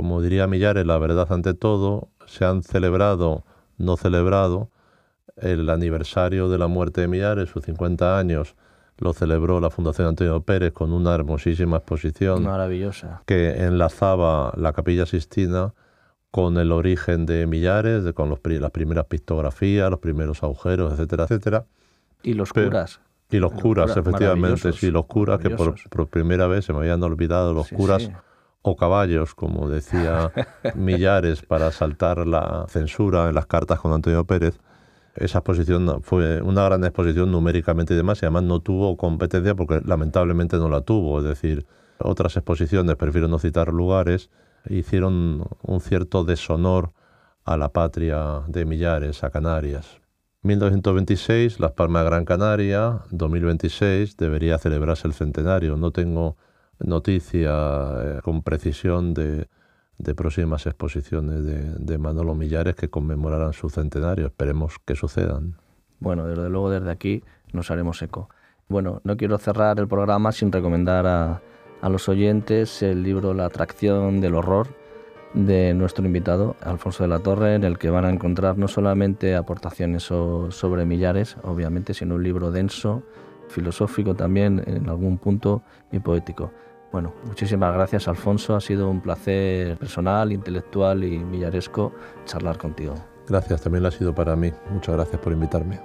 como diría Millares, la verdad ante todo, se han celebrado, no celebrado, el aniversario de la muerte de Millares, sus 50 años, lo celebró la Fundación Antonio Pérez con una hermosísima exposición. Maravillosa. Que enlazaba la Capilla Sistina con el origen de Millares, con las primeras pictografías, los primeros agujeros, etcétera, etcétera. Y los curas. Y los, curas, efectivamente, sí, los curas, que por, primera vez se me habían olvidado los curas o caballos, como decía Millares, para saltar la censura en las cartas con Antonio Pérez. Esa exposición fue una gran exposición numéricamente y demás, y además no tuvo competencia porque lamentablemente no la tuvo. Es decir, otras exposiciones, prefiero no citar lugares, hicieron un cierto deshonor a la patria de Millares, a Canarias. 1226 Las Palmas Gran Canaria, 2026, debería celebrarse el centenario. No tengo noticia eh, con precisión de, próximas exposiciones de, de, Manolo Millares que conmemorarán su centenario. Esperemos que sucedan. Bueno, desde luego desde aquí nos haremos eco. Bueno, no quiero cerrar el programa sin recomendar a, a los oyentes el libro La atracción del horror de nuestro invitado Alfonso de la Torre, en el que van a encontrar no solamente aportaciones sobre Millares, obviamente, sino un libro denso, filosófico también en algún punto y poético. Bueno, muchísimas gracias Alfonso, ha sido un placer personal, intelectual y millaresco charlar contigo. Gracias, también lo ha sido para mí. Muchas gracias por invitarme.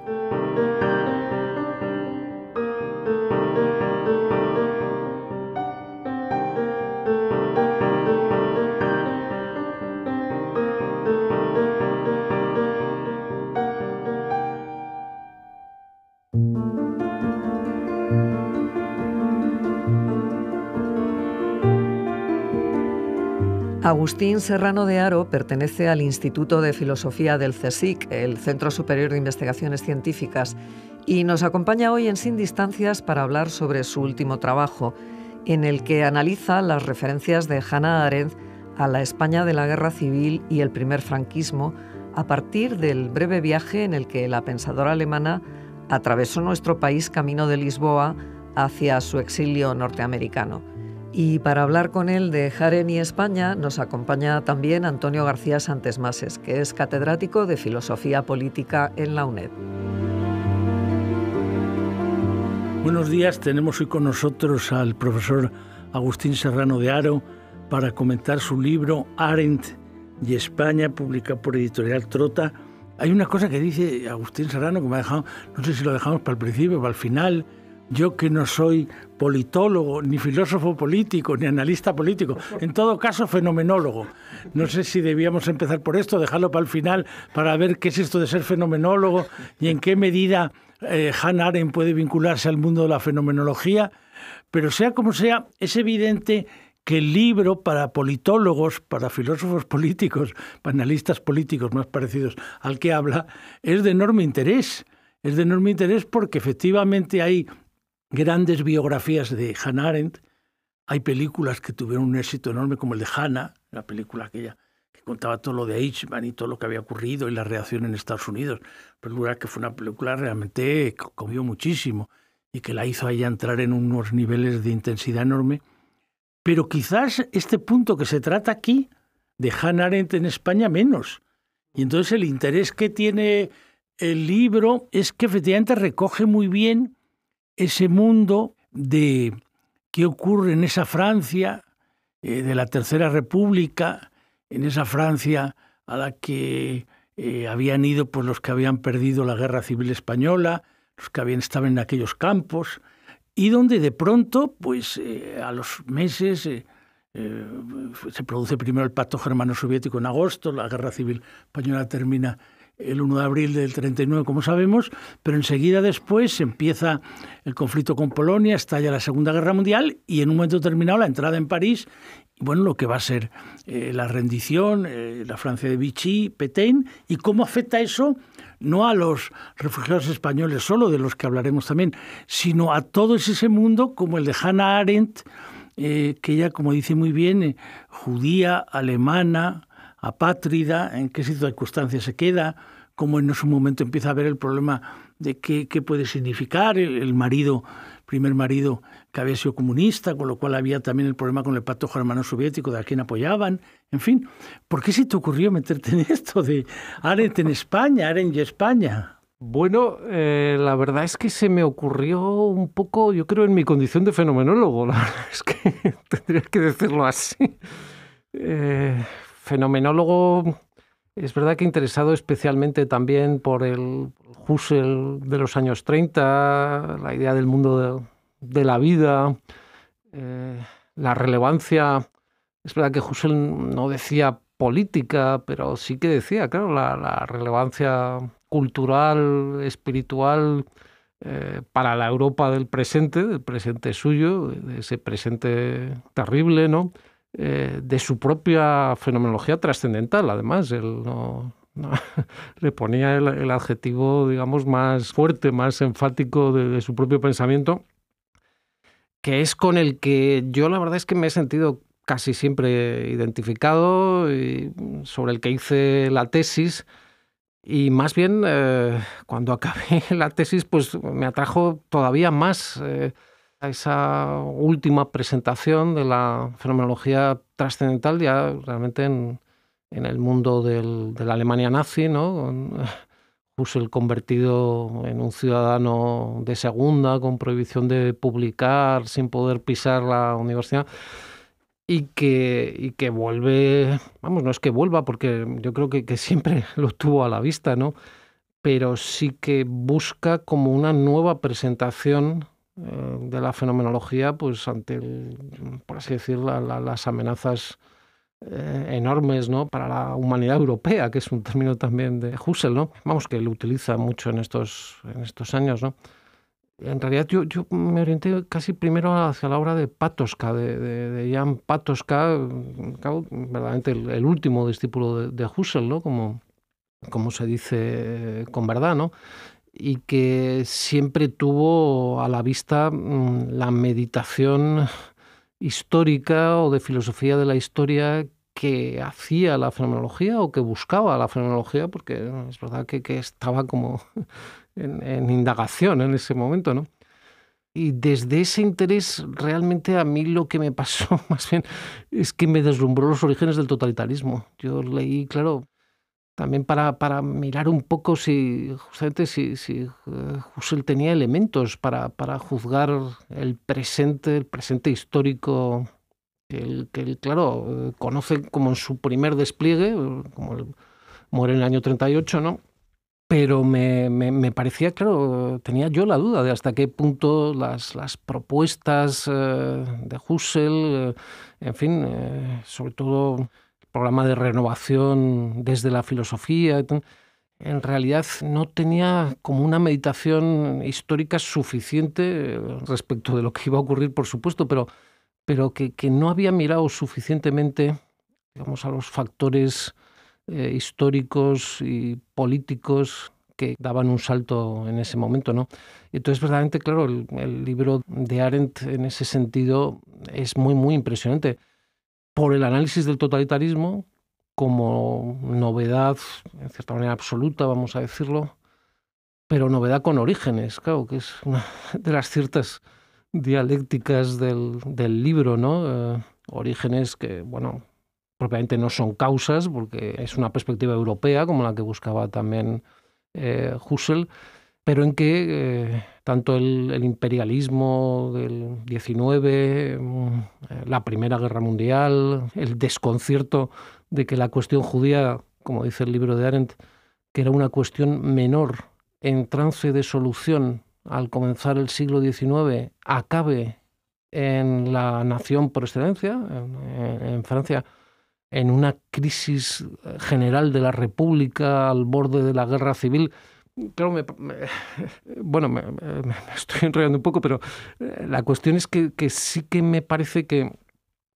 Agustín Serrano de Aro pertenece al Instituto de Filosofía del CSIC, el Centro Superior de Investigaciones Científicas, y nos acompaña hoy en Sin Distancias para hablar sobre su último trabajo, en el que analiza las referencias de Hannah Arendt a la España de la Guerra Civil y el primer franquismo, a partir del breve viaje en el que la pensadora alemana atravesó nuestro país camino de Lisboa hacia su exilio norteamericano. Y para hablar con él de Jaren y España nos acompaña también Antonio García Santes Mases, que es catedrático de Filosofía Política en la UNED. Buenos días, tenemos hoy con nosotros al profesor Agustín Serrano de Aro para comentar su libro Arendt y España, publicado por Editorial Trota. Hay una cosa que dice Agustín Serrano que me ha dejado, no sé si lo dejamos para el principio o para el final, yo que no soy politólogo, ni filósofo político, ni analista político, en todo caso fenomenólogo. No sé si debíamos empezar por esto, dejarlo para el final, para ver qué es esto de ser fenomenólogo y en qué medida Han eh, Hannah Arendt puede vincularse al mundo de la fenomenología. Pero sea como sea, es evidente que el libro para politólogos, para filósofos políticos, para analistas políticos más parecidos al que habla, es de enorme interés. Es de enorme interés porque efectivamente hay grandes biografías de Hannah Arendt. Hay películas que tuvieron un éxito enorme, como el de Hannah, la película aquella que contaba todo lo de Eichmann y todo lo que había ocurrido y la reacción en Estados Unidos. Película que fue una película realmente comió muchísimo y que la hizo a ella entrar en unos niveles de intensidad enorme. Pero quizás este punto que se trata aquí, de Hannah Arendt en España, menos. Y entonces el interés que tiene el libro es que efectivamente recoge muy bien ese mundo de qué ocurre en esa Francia eh, de la Tercera República, en esa Francia a la que eh, habían ido pues, los que habían perdido la Guerra Civil Española, los que habían estado en aquellos campos, y donde de pronto, pues eh, a los meses, se produce primero el pacto germano-soviético en agosto, la guerra civil española termina el 1 de abril del 39, como sabemos, pero enseguida después empieza el conflicto con Polonia, estalla la Segunda Guerra Mundial y en un momento determinado la entrada en París bueno, lo que va a ser eh, la rendición, eh, la Francia de Vichy, Petain, y cómo afecta eso no a los refugiados españoles solo, de los que hablaremos también, sino a todo ese mundo como el de Hannah Arendt, eh, que ella, como dice muy bien, judía, alemana, apátrida, en qué circunstancias se queda, cómo en su momento empieza a ver el problema de qué, puede significar el marido, primer marido que había sido comunista, con lo cual había también el problema con el pacto germano-soviético de a quién apoyaban, en fin. ¿Por qué se te ocurrió meterte en esto de aren en España, Arendt y España? Bueno, eh, la verdad es que se me ocurrió un poco, yo creo, en mi condición de fenomenólogo, la verdad es que tendría que decirlo así. Eh, fenomenólogo, es verdad que interesado especialmente también por el Husserl de los años 30, la idea del mundo de, la vida, eh, la relevancia. Es verdad que Husserl no decía política, pero sí que decía, claro, la, relevancia cultural, espiritual, eh, para la Europa del presente, del presente suyo, de ese presente terrible, ¿no? Eh, de su propia fenomenología trascendental, además. Él no, le ponía el, adjetivo, digamos, más fuerte, más enfático de, su propio pensamiento, que es con el que yo la verdad es que me he sentido casi siempre identificado, y sobre el que hice la tesis. Y más bien, eh, cuando acabé la tesis, pues me atrajo todavía más. Eh, esa última presentación de la fenomenología trascendental ya realmente en, el mundo de la Alemania nazi, ¿no? Con el convertido en un ciudadano de segunda, con prohibición de publicar, sin poder pisar la universidad. Y que, y que vuelve, vamos, no es que vuelva, porque yo creo que, que siempre lo tuvo a la vista, ¿no? Pero sí que busca como una nueva presentación eh, de la fenomenología pues ante, por así decir, las amenazas eh, enormes ¿no? para la humanidad europea, que es un término también de Husserl, ¿no? vamos, que lo utiliza mucho en estos, en estos años. ¿no? En realidad yo, me orienté casi primero hacia la obra de Patoska, de, de, Jan Patoska, verdaderamente el, último discípulo de, de Husserl, ¿no? como, como se dice eh, con verdad, ¿no? y que siempre tuvo a la vista mm, la meditación histórica o de filosofía de la historia que hacía la fenomenología o que buscaba la fenomenología, porque es verdad que, estaba como en, indagación en ese momento, Y desde ese interés, realmente a mí lo que me pasó más bien es que me deslumbró los orígenes del totalitarismo. Yo leí, claro, también para, para, mirar un poco si justamente si, si eh, Husserl tenía elementos para, para, juzgar el presente, el presente histórico que él, que claro, eh, conoce como en su primer despliegue, eh, como él muere en el año 38, ¿no? Pero me, me, me, parecía, claro, tenía yo la duda de hasta qué punto las, las propuestas de Husserl, en fin, sobre todo programa de renovación desde la filosofía, en realidad no tenía como una meditación histórica suficiente respecto de lo que iba a ocurrir, por supuesto, pero, que, no había mirado suficientemente digamos, a los factores eh, históricos y políticos que daban un salto en ese momento, ¿no? Entonces, verdaderamente, claro, el libro de Arendt en ese sentido es muy, muy impresionante por el análisis del totalitarismo como novedad, en cierta manera absoluta, vamos a decirlo, pero novedad con orígenes, claro, que es una de las ciertas dialécticas del, libro, ¿no? Eh, orígenes que, bueno, propiamente no son causas, porque es una perspectiva europea, como la que buscaba también eh, Husserl, pero en que eh, tanto el, imperialismo del XIX, mm, eh, la Primera Guerra Mundial, el desconcierto de que la cuestión judía, como dice el libro de Arendt, que era una cuestión menor en trance de solución al comenzar el siglo XIX, acabe en la nación por excelencia, en Francia, en una crisis general de la República al borde de la guerra civil, Claro, me, bueno, me, estoy enrollando un poco, pero eh, la cuestión es que, sí que me parece que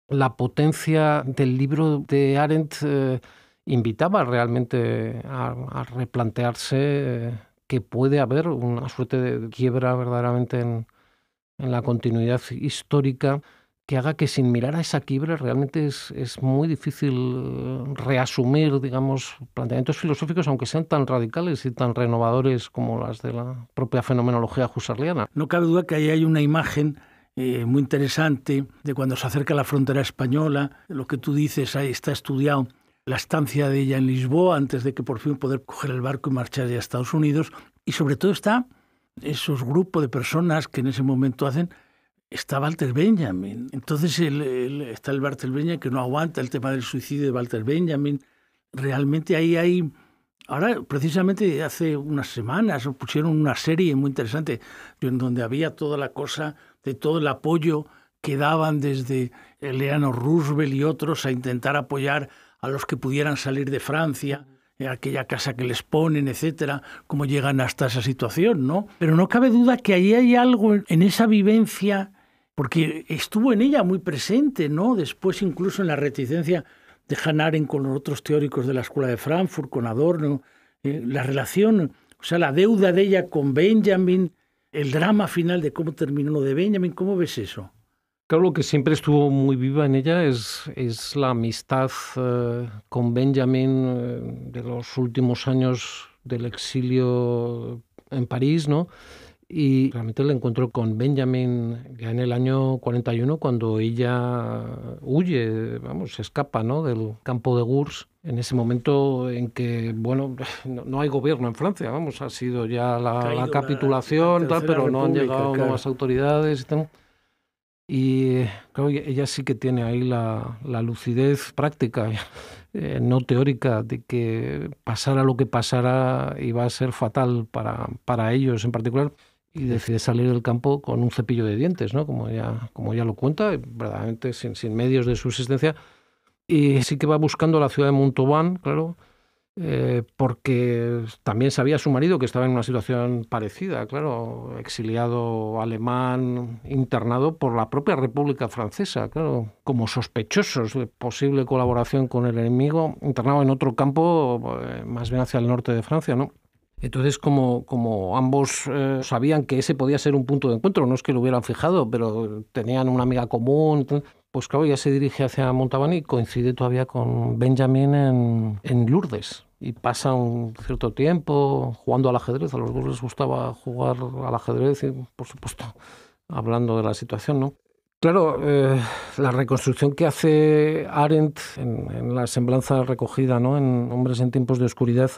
la potencia del libro de Arendt eh, invitaba realmente a, replantearse eh, que puede haber una suerte de quiebra verdaderamente en la continuidad histórica que haga que sin mirar a esa quiebra realmente es, es, muy difícil eh, reasumir, digamos, planteamientos filosóficos, aunque sean tan radicales y tan renovadores como las de la propia fenomenología husserliana. No cabe duda que ahí hay una imagen eh, muy interesante de cuando se acerca la frontera española, lo que tú dices ahí está estudiado, la estancia de ella en Lisboa antes de que por fin poder coger el barco y marchar ya a Estados Unidos, y sobre todo está esos grupos de personas que en ese momento hacen está Walter Benjamin. Entonces está el Walter Benjamin que no aguanta el tema del suicidio de Walter Benjamin. Realmente ahí hay... Ahora, precisamente hace unas semanas pusieron una serie muy interesante en donde había toda la cosa de todo el apoyo que daban desde Eleanor Roosevelt y otros a intentar apoyar a los que pudieran salir de Francia, en eh, aquella casa que les ponen, etcétera, cómo llegan hasta esa situación, ¿no? Pero no cabe duda que ahí hay algo en esa vivencia porque estuvo en ella muy presente, ¿no? Después incluso en la reticencia de Hannah con los otros teóricos de la Escuela de Frankfurt, con Adorno, eh, la relación, o sea, la deuda de ella con Benjamin, el drama final de cómo terminó lo de Benjamin, ¿cómo ves eso? Claro, lo que siempre estuvo muy viva en ella es, es la amistad eh, con Benjamin eh, de los últimos años del exilio en París, ¿no? y realmente el encuentro con Benjamin ya en el año 41 cuando ella huye, vamos, se escapa ¿no? del campo de Gurs en ese momento en que, bueno, no, hay gobierno en Francia, vamos, ha sido ya la, capitulación, tal, pero no han llegado las nuevas autoridades y tal. Y claro, ella sí que tiene ahí la, lucidez práctica, eh, no teórica, de que pasara lo que pasara iba a ser fatal para, para ellos en particular y decide salir del campo con un cepillo de dientes, ¿no? Como ya, como ya lo cuenta, verdaderamente sin, sin medios de subsistencia. Y sí que va buscando la ciudad de Montauban, claro, eh, porque también sabía su marido que estaba en una situación parecida, claro, exiliado alemán, internado por la propia República Francesa, claro, como sospechosos de posible colaboración con el enemigo, internado en otro campo, eh, más bien hacia el norte de Francia, ¿no? Entonces, como, ambos eh, sabían que ese podía ser un punto de encuentro, no es que lo hubieran fijado, pero tenían una amiga común, pues claro, ya se dirige hacia Montabani y coincide todavía con Benjamin en, Lourdes. Y pasa un cierto tiempo jugando al ajedrez. A los dos les gustaba jugar al ajedrez y, por supuesto, hablando de la situación, ¿no? Claro, eh, la reconstrucción que hace Arendt en, la semblanza recogida ¿no? en Hombres en tiempos de oscuridad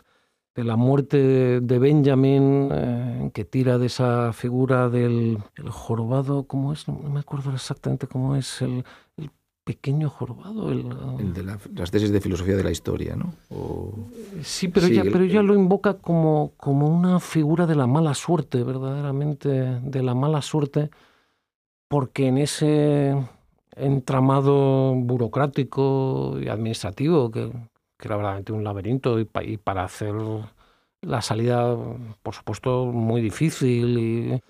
de la muerte de Benjamin, en eh, que tira de esa figura del el jorobado, ¿cómo es? No me acuerdo exactamente cómo es el, el pequeño jorobado. El, de las tesis de filosofía de la historia, ¿no? Sí, pero, ya ella, pero ella lo invoca como, como una figura de la mala suerte, verdaderamente, de la mala suerte, porque en ese entramado burocrático y administrativo que que era verdaderamente un laberinto y, para hacer la salida, por supuesto, muy difícil. Y,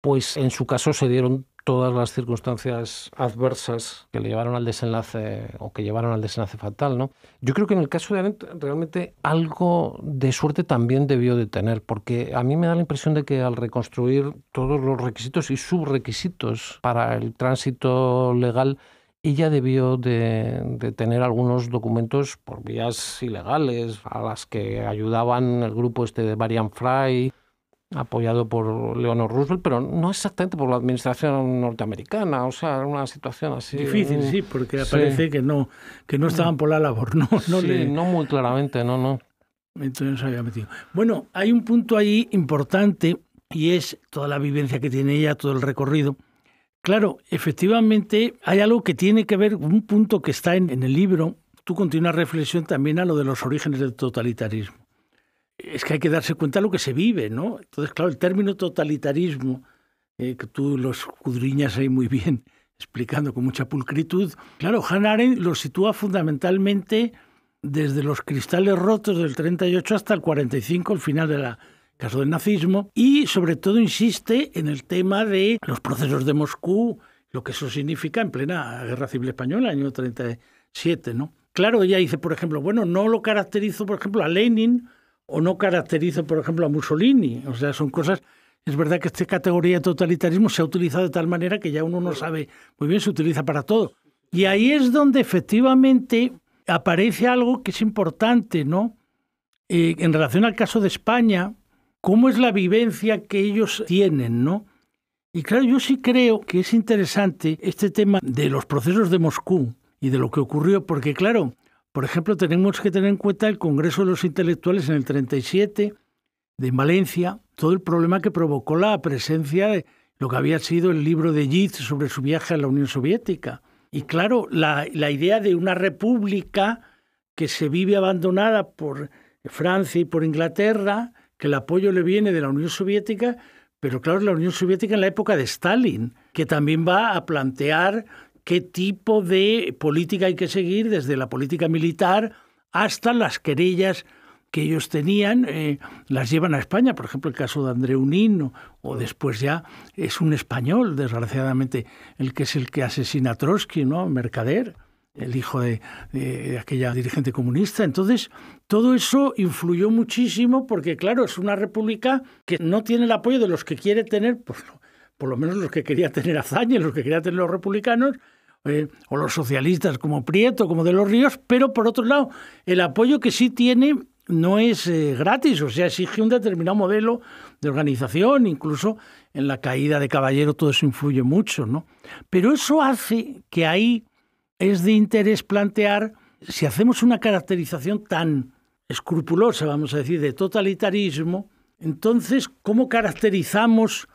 pues en su caso se dieron todas las circunstancias adversas que le llevaron al desenlace o que llevaron al desenlace fatal, ¿no? Yo creo que en el caso de Arendt realmente algo de suerte también debió de tener, porque a mí me da la impresión de que al reconstruir todos los requisitos y subrequisitos para el tránsito legal ella debió de, tener algunos documentos por vías ilegales a las que ayudaban el grupo este de Marian Fry, apoyado por Leonor Roosevelt, pero no exactamente por la administración norteamericana, o sea, era una situación así difícil, mm, sí, porque parece que no que no estaban por la labor, no, sí, no muy claramente, no, no. Entonces metido. Bueno, hay un punto ahí importante y es toda la vivencia que tiene ella, todo el recorrido Claro, efectivamente hay algo que tiene que ver, un punto que está en, el libro, tú continua reflexión también a lo de los orígenes del totalitarismo. Es que hay que darse cuenta de lo que se vive, ¿no? Entonces, claro, el término totalitarismo, eh, que tú los escudriñas ahí muy bien, explicando con mucha pulcritud, claro, Hannah Arendt lo sitúa fundamentalmente desde los cristales rotos del 38 hasta el 45, al final de la caso del nazismo, y sobre todo insiste en el tema de los procesos de Moscú, lo que eso significa en plena Guerra Civil Española, año 37, ¿no? Claro, ella dice, por ejemplo, bueno, no lo caracterizo, por ejemplo, a Lenin o no caracterizo, por ejemplo, a Mussolini. O sea, son cosas... Es verdad que esta categoría de totalitarismo se ha utilizado de tal manera que ya uno no sabe muy bien, se utiliza para todo. Y ahí es donde efectivamente aparece algo que es importante, ¿no? Eh, en relación al caso de España, cómo es la vivencia que ellos tienen, ¿no? Y claro, yo sí creo que es interesante este tema de los procesos de Moscú y de lo que ocurrió, porque claro, por ejemplo, tenemos que tener en cuenta el Congreso de los Intelectuales en el 37 de Valencia, todo el problema que provocó la presencia de lo que había sido el libro de Yitz sobre su viaje a la Unión Soviética. Y claro, la idea de una república que se vive abandonada por Francia y por Inglaterra, que el apoyo le viene de la Unión Soviética, pero claro, la Unión Soviética en la época de Stalin, que también va a plantear qué tipo de política hay que seguir, desde la política militar hasta las querellas que ellos tenían, eh, las llevan a España. Por ejemplo, el caso de Andreu Nin, o, después ya es un español, desgraciadamente, el que es el que asesina a Trotsky, ¿no? Mercader, el hijo de, de aquella dirigente comunista. Entonces, todo eso influyó muchísimo porque, claro, es una república que no tiene el apoyo de los que quiere tener, por lo, menos los que quería tener Azaña, los que quería tener los republicanos, eh, o los socialistas como Prieto, como de los Ríos, pero por otro lado, el apoyo que sí tiene no es eh, gratis, o sea, exige un determinado modelo de organización, incluso en la caída de Caballero todo eso influye mucho, ¿no? Pero eso hace que ahí es de interés plantear si hacemos una caracterización tan escrupulosa, vamos a decir, de totalitarismo, entonces, ¿cómo caracterizamos,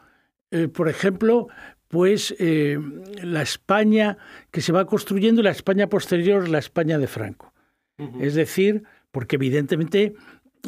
eh, por ejemplo, pues eh, la España que se va construyendo, la España posterior, la España de Franco? Es decir, porque evidentemente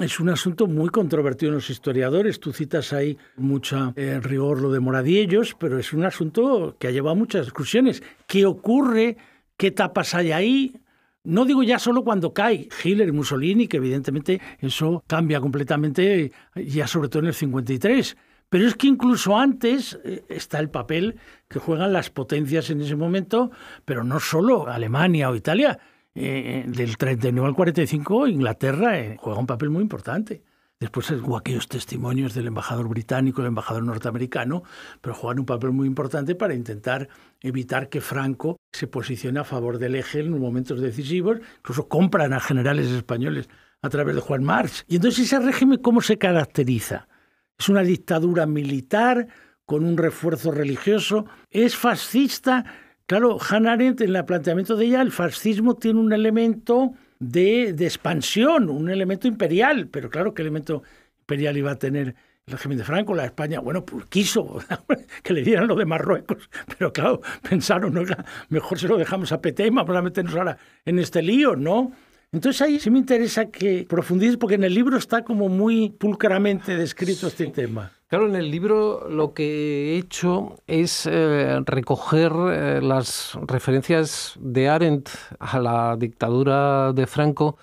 es un asunto muy controvertido en los historiadores. Tú citas ahí mucha eh, rigor lo de Moradillos, pero es un asunto que ha llevado muchas discusiones. ¿Qué ocurre? ¿Qué tapas hay ahí? No digo ya solo cuando cae Hitler y Mussolini, que evidentemente eso cambia completamente, eh, ya sobre todo en el 53. Pero es que incluso antes eh, está el papel que juegan las potencias en ese momento, pero no solo Alemania o Italia. Eh, del 39 al 45, Inglaterra juega un papel muy importante. Después hubo aquellos testimonios del embajador británico, el embajador norteamericano, pero juegan un papel muy importante para intentar evitar que Franco se posicione a favor del eje en momentos decisivos. Incluso compran a generales españoles a través de Juan Marx. Y entonces ese régimen, ¿cómo se caracteriza? Es una dictadura militar con un refuerzo religioso. Es fascista. Claro, Hannah Arendt, en el planteamiento de ella, el fascismo tiene un elemento de, expansión, un elemento imperial. Pero claro, ¿qué elemento imperial iba a tener el régimen de Franco, la España? Bueno, pues quiso que le dieran lo de Marruecos. Pero claro, pensaron, mejor se lo dejamos a PT, vamos a meternos ahora en este lío, ¿no? Entonces ahí sí me interesa que profundices porque en el libro está como muy pulcramente descrito este tema. Claro, en el libro lo que he hecho es eh, recoger eh, las referencias de Arendt a la dictadura de Franco,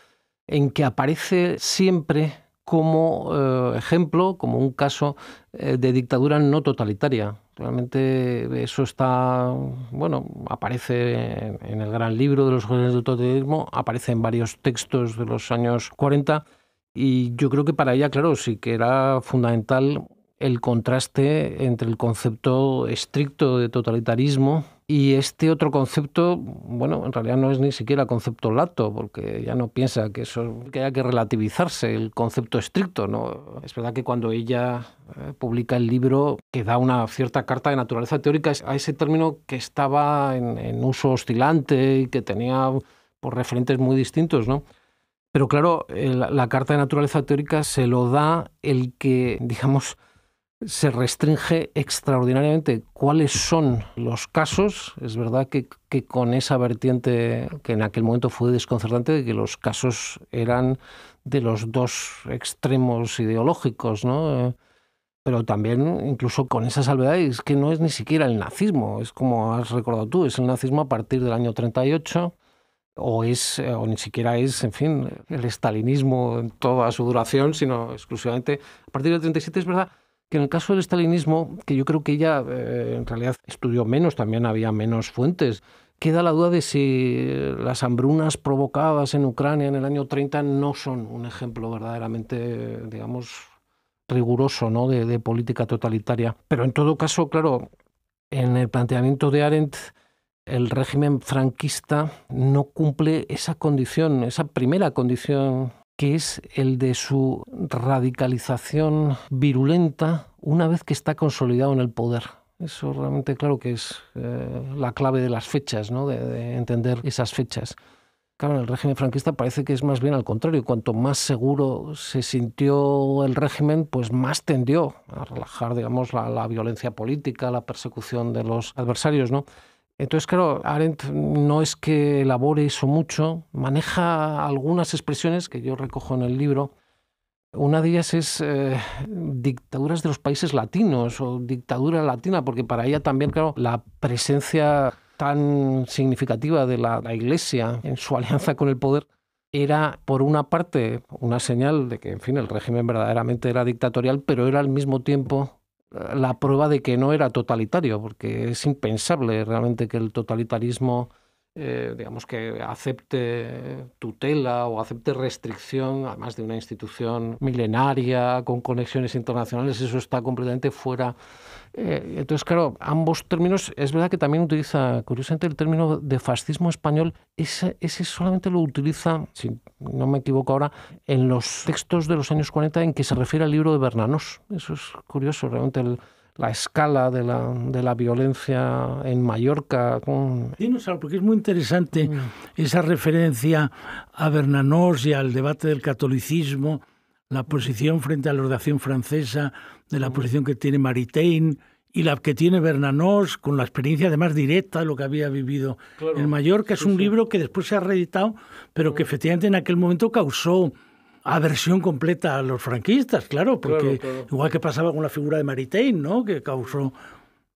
en que aparece siempre como eh, ejemplo, como un caso de dictadura no totalitaria. Realmente eso está, bueno, aparece en el gran libro de los jóvenes del totalitarismo, aparece en varios textos de los años 40. Y yo creo que para ella, claro, sí que era fundamental el contraste entre el concepto estricto de totalitarismo y este otro concepto, bueno, en realidad no es ni siquiera concepto lato, porque ya no piensa que eso que haya que relativizarse el concepto estricto, ¿no? Es verdad que cuando ella eh, publica el libro que da una cierta carta de naturaleza teórica a ese término que estaba en, uso oscilante y que tenía por referentes muy distintos, ¿no? Pero claro, eh, la, la carta de naturaleza teórica se lo da el que, digamos, se restringe extraordinariamente cuáles son los casos. Es verdad que, con esa vertiente que en aquel momento fue desconcertante, de que los casos eran de los dos extremos ideológicos, ¿no? Pero también, incluso con esa salvedad, es que no es ni siquiera el nazismo, es como has recordado tú, es el nazismo a partir del año 38 o es o ni siquiera es, en fin, el estalinismo en toda su duración, sino exclusivamente a partir del 37 es verdad que en el caso del estalinismo, que yo creo que ella eh, en realidad estudió menos, también había menos fuentes, queda la duda de si las hambrunas provocadas en Ucrania en el año 30 no son un ejemplo verdaderamente, digamos, riguroso ¿no? de, de política totalitaria. Pero en todo caso, claro, en el planteamiento de Arendt, el régimen franquista no cumple esa condición, esa primera condición que es el de su radicalización virulenta una vez que está consolidado en el poder. Eso realmente claro que es eh, la clave de las fechas, ¿no? de, entender esas fechas. Claro, en el régimen franquista parece que es más bien al contrario. Cuanto más seguro se sintió el régimen, pues más tendió a relajar, digamos, la, la violencia política, la persecución de los adversarios, ¿no? Entonces, claro, Arendt no es que elabore eso mucho, maneja algunas expresiones que yo recojo en el libro. Una de ellas es eh, dictaduras de los países latinos o dictadura latina, porque para ella también, claro, la presencia tan significativa de la Iglesia en su alianza con el poder era, por una parte, una señal de que, en fin, el régimen verdaderamente era dictatorial, pero era al mismo tiempo la prueba de que no era totalitario, porque es impensable realmente que el totalitarismo eh, digamos que acepte tutela o acepte restricción, además de una institución milenaria con conexiones internacionales, eso está completamente fuera. Eh, entonces, claro, ambos términos, es verdad que también utiliza, curiosamente, el término de fascismo español, ese, ese solamente lo utiliza, si no me equivoco ahora, en los textos de los años 40 en que se refiere al libro de Bernanos. Eso es curioso, realmente el la escala de la, de la violencia en Mallorca. Dinos algo, porque es muy interesante mm. esa referencia a Bernanos y al debate del catolicismo, la posición frente a la oración francesa, de la mm. posición que tiene Maritain y la que tiene Bernanos con la experiencia además directa de lo que había vivido en Mallorca. Es un libro que después se ha reeditado, pero mm. que efectivamente en aquel momento causó aversión completa a los franquistas, claro, porque igual que pasaba con la figura de Maritain, ¿no? Que causó.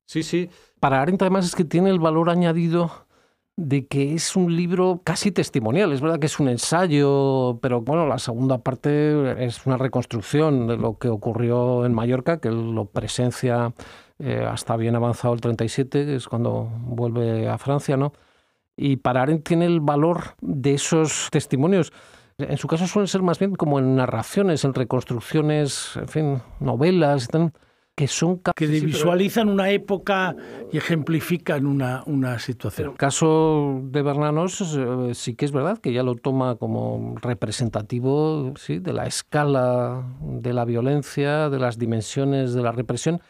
Sí, sí. Para Arendt, además, es que tiene el valor añadido de que es un libro casi testimonial. Es verdad que es un ensayo, pero bueno, la segunda parte es una reconstrucción de lo que ocurrió en Mallorca, que lo presencia eh, hasta bien avanzado el 37, que es cuando vuelve a Francia, ¿no? Y para Arendt tiene el valor de esos testimonios en su caso suelen ser más bien como en narraciones, en reconstrucciones, en fin, novelas, que son... Que visualizan una época y ejemplifican una, una situación. el caso de Bernanos eh, sí que es verdad que ya lo toma como representativo ¿sí? de la escala de la violencia, de las dimensiones de la represión.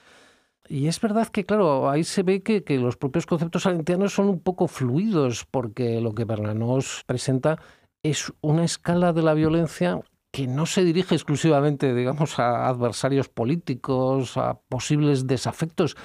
Y es verdad que, claro, ahí se ve que, que los propios conceptos alentianos son un poco fluidos, porque lo que Bernanos presenta es una escala de la violencia que no se dirige exclusivamente, digamos, a adversarios políticos, a posibles desafectos,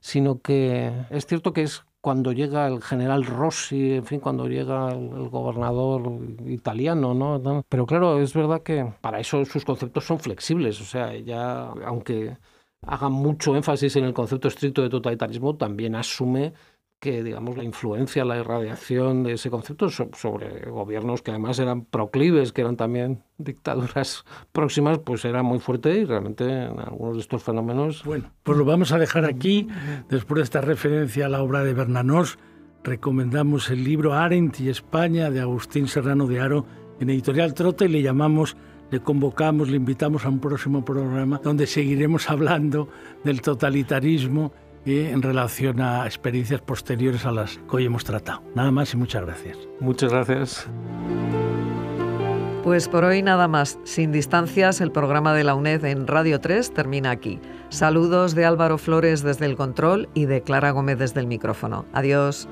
sino que es cierto que es cuando llega el general Rossi, en fin, cuando llega el, gobernador italiano, ¿no? Pero claro, es verdad que para eso sus conceptos son flexibles, o sea, ya aunque haga mucho énfasis en el concepto estricto de totalitarismo, también asume que digamos la influencia, la irradiación de ese concepto sobre gobiernos que además eran proclives, que eran también dictaduras próximas, pues era muy fuerte y realmente en algunos de estos fenómenos. Bueno, pues lo vamos a dejar aquí. Después de esta referencia a la obra de Bernanos recomendamos el libro Arendt y España de Agustín Serrano de Aro en Editorial Trote y le llamamos le convocamos, le invitamos a un próximo programa donde seguiremos hablando del totalitarismo y en relación a experiencias posteriores a las que hoy hemos tratado. Nada más y muchas gracias. Muchas gracias. Pues por hoy nada más. Sin distancias, el programa de la UNED en Radio 3 termina aquí. Saludos de Álvaro Flores desde el control y de Clara Gómez desde el micrófono. Adiós.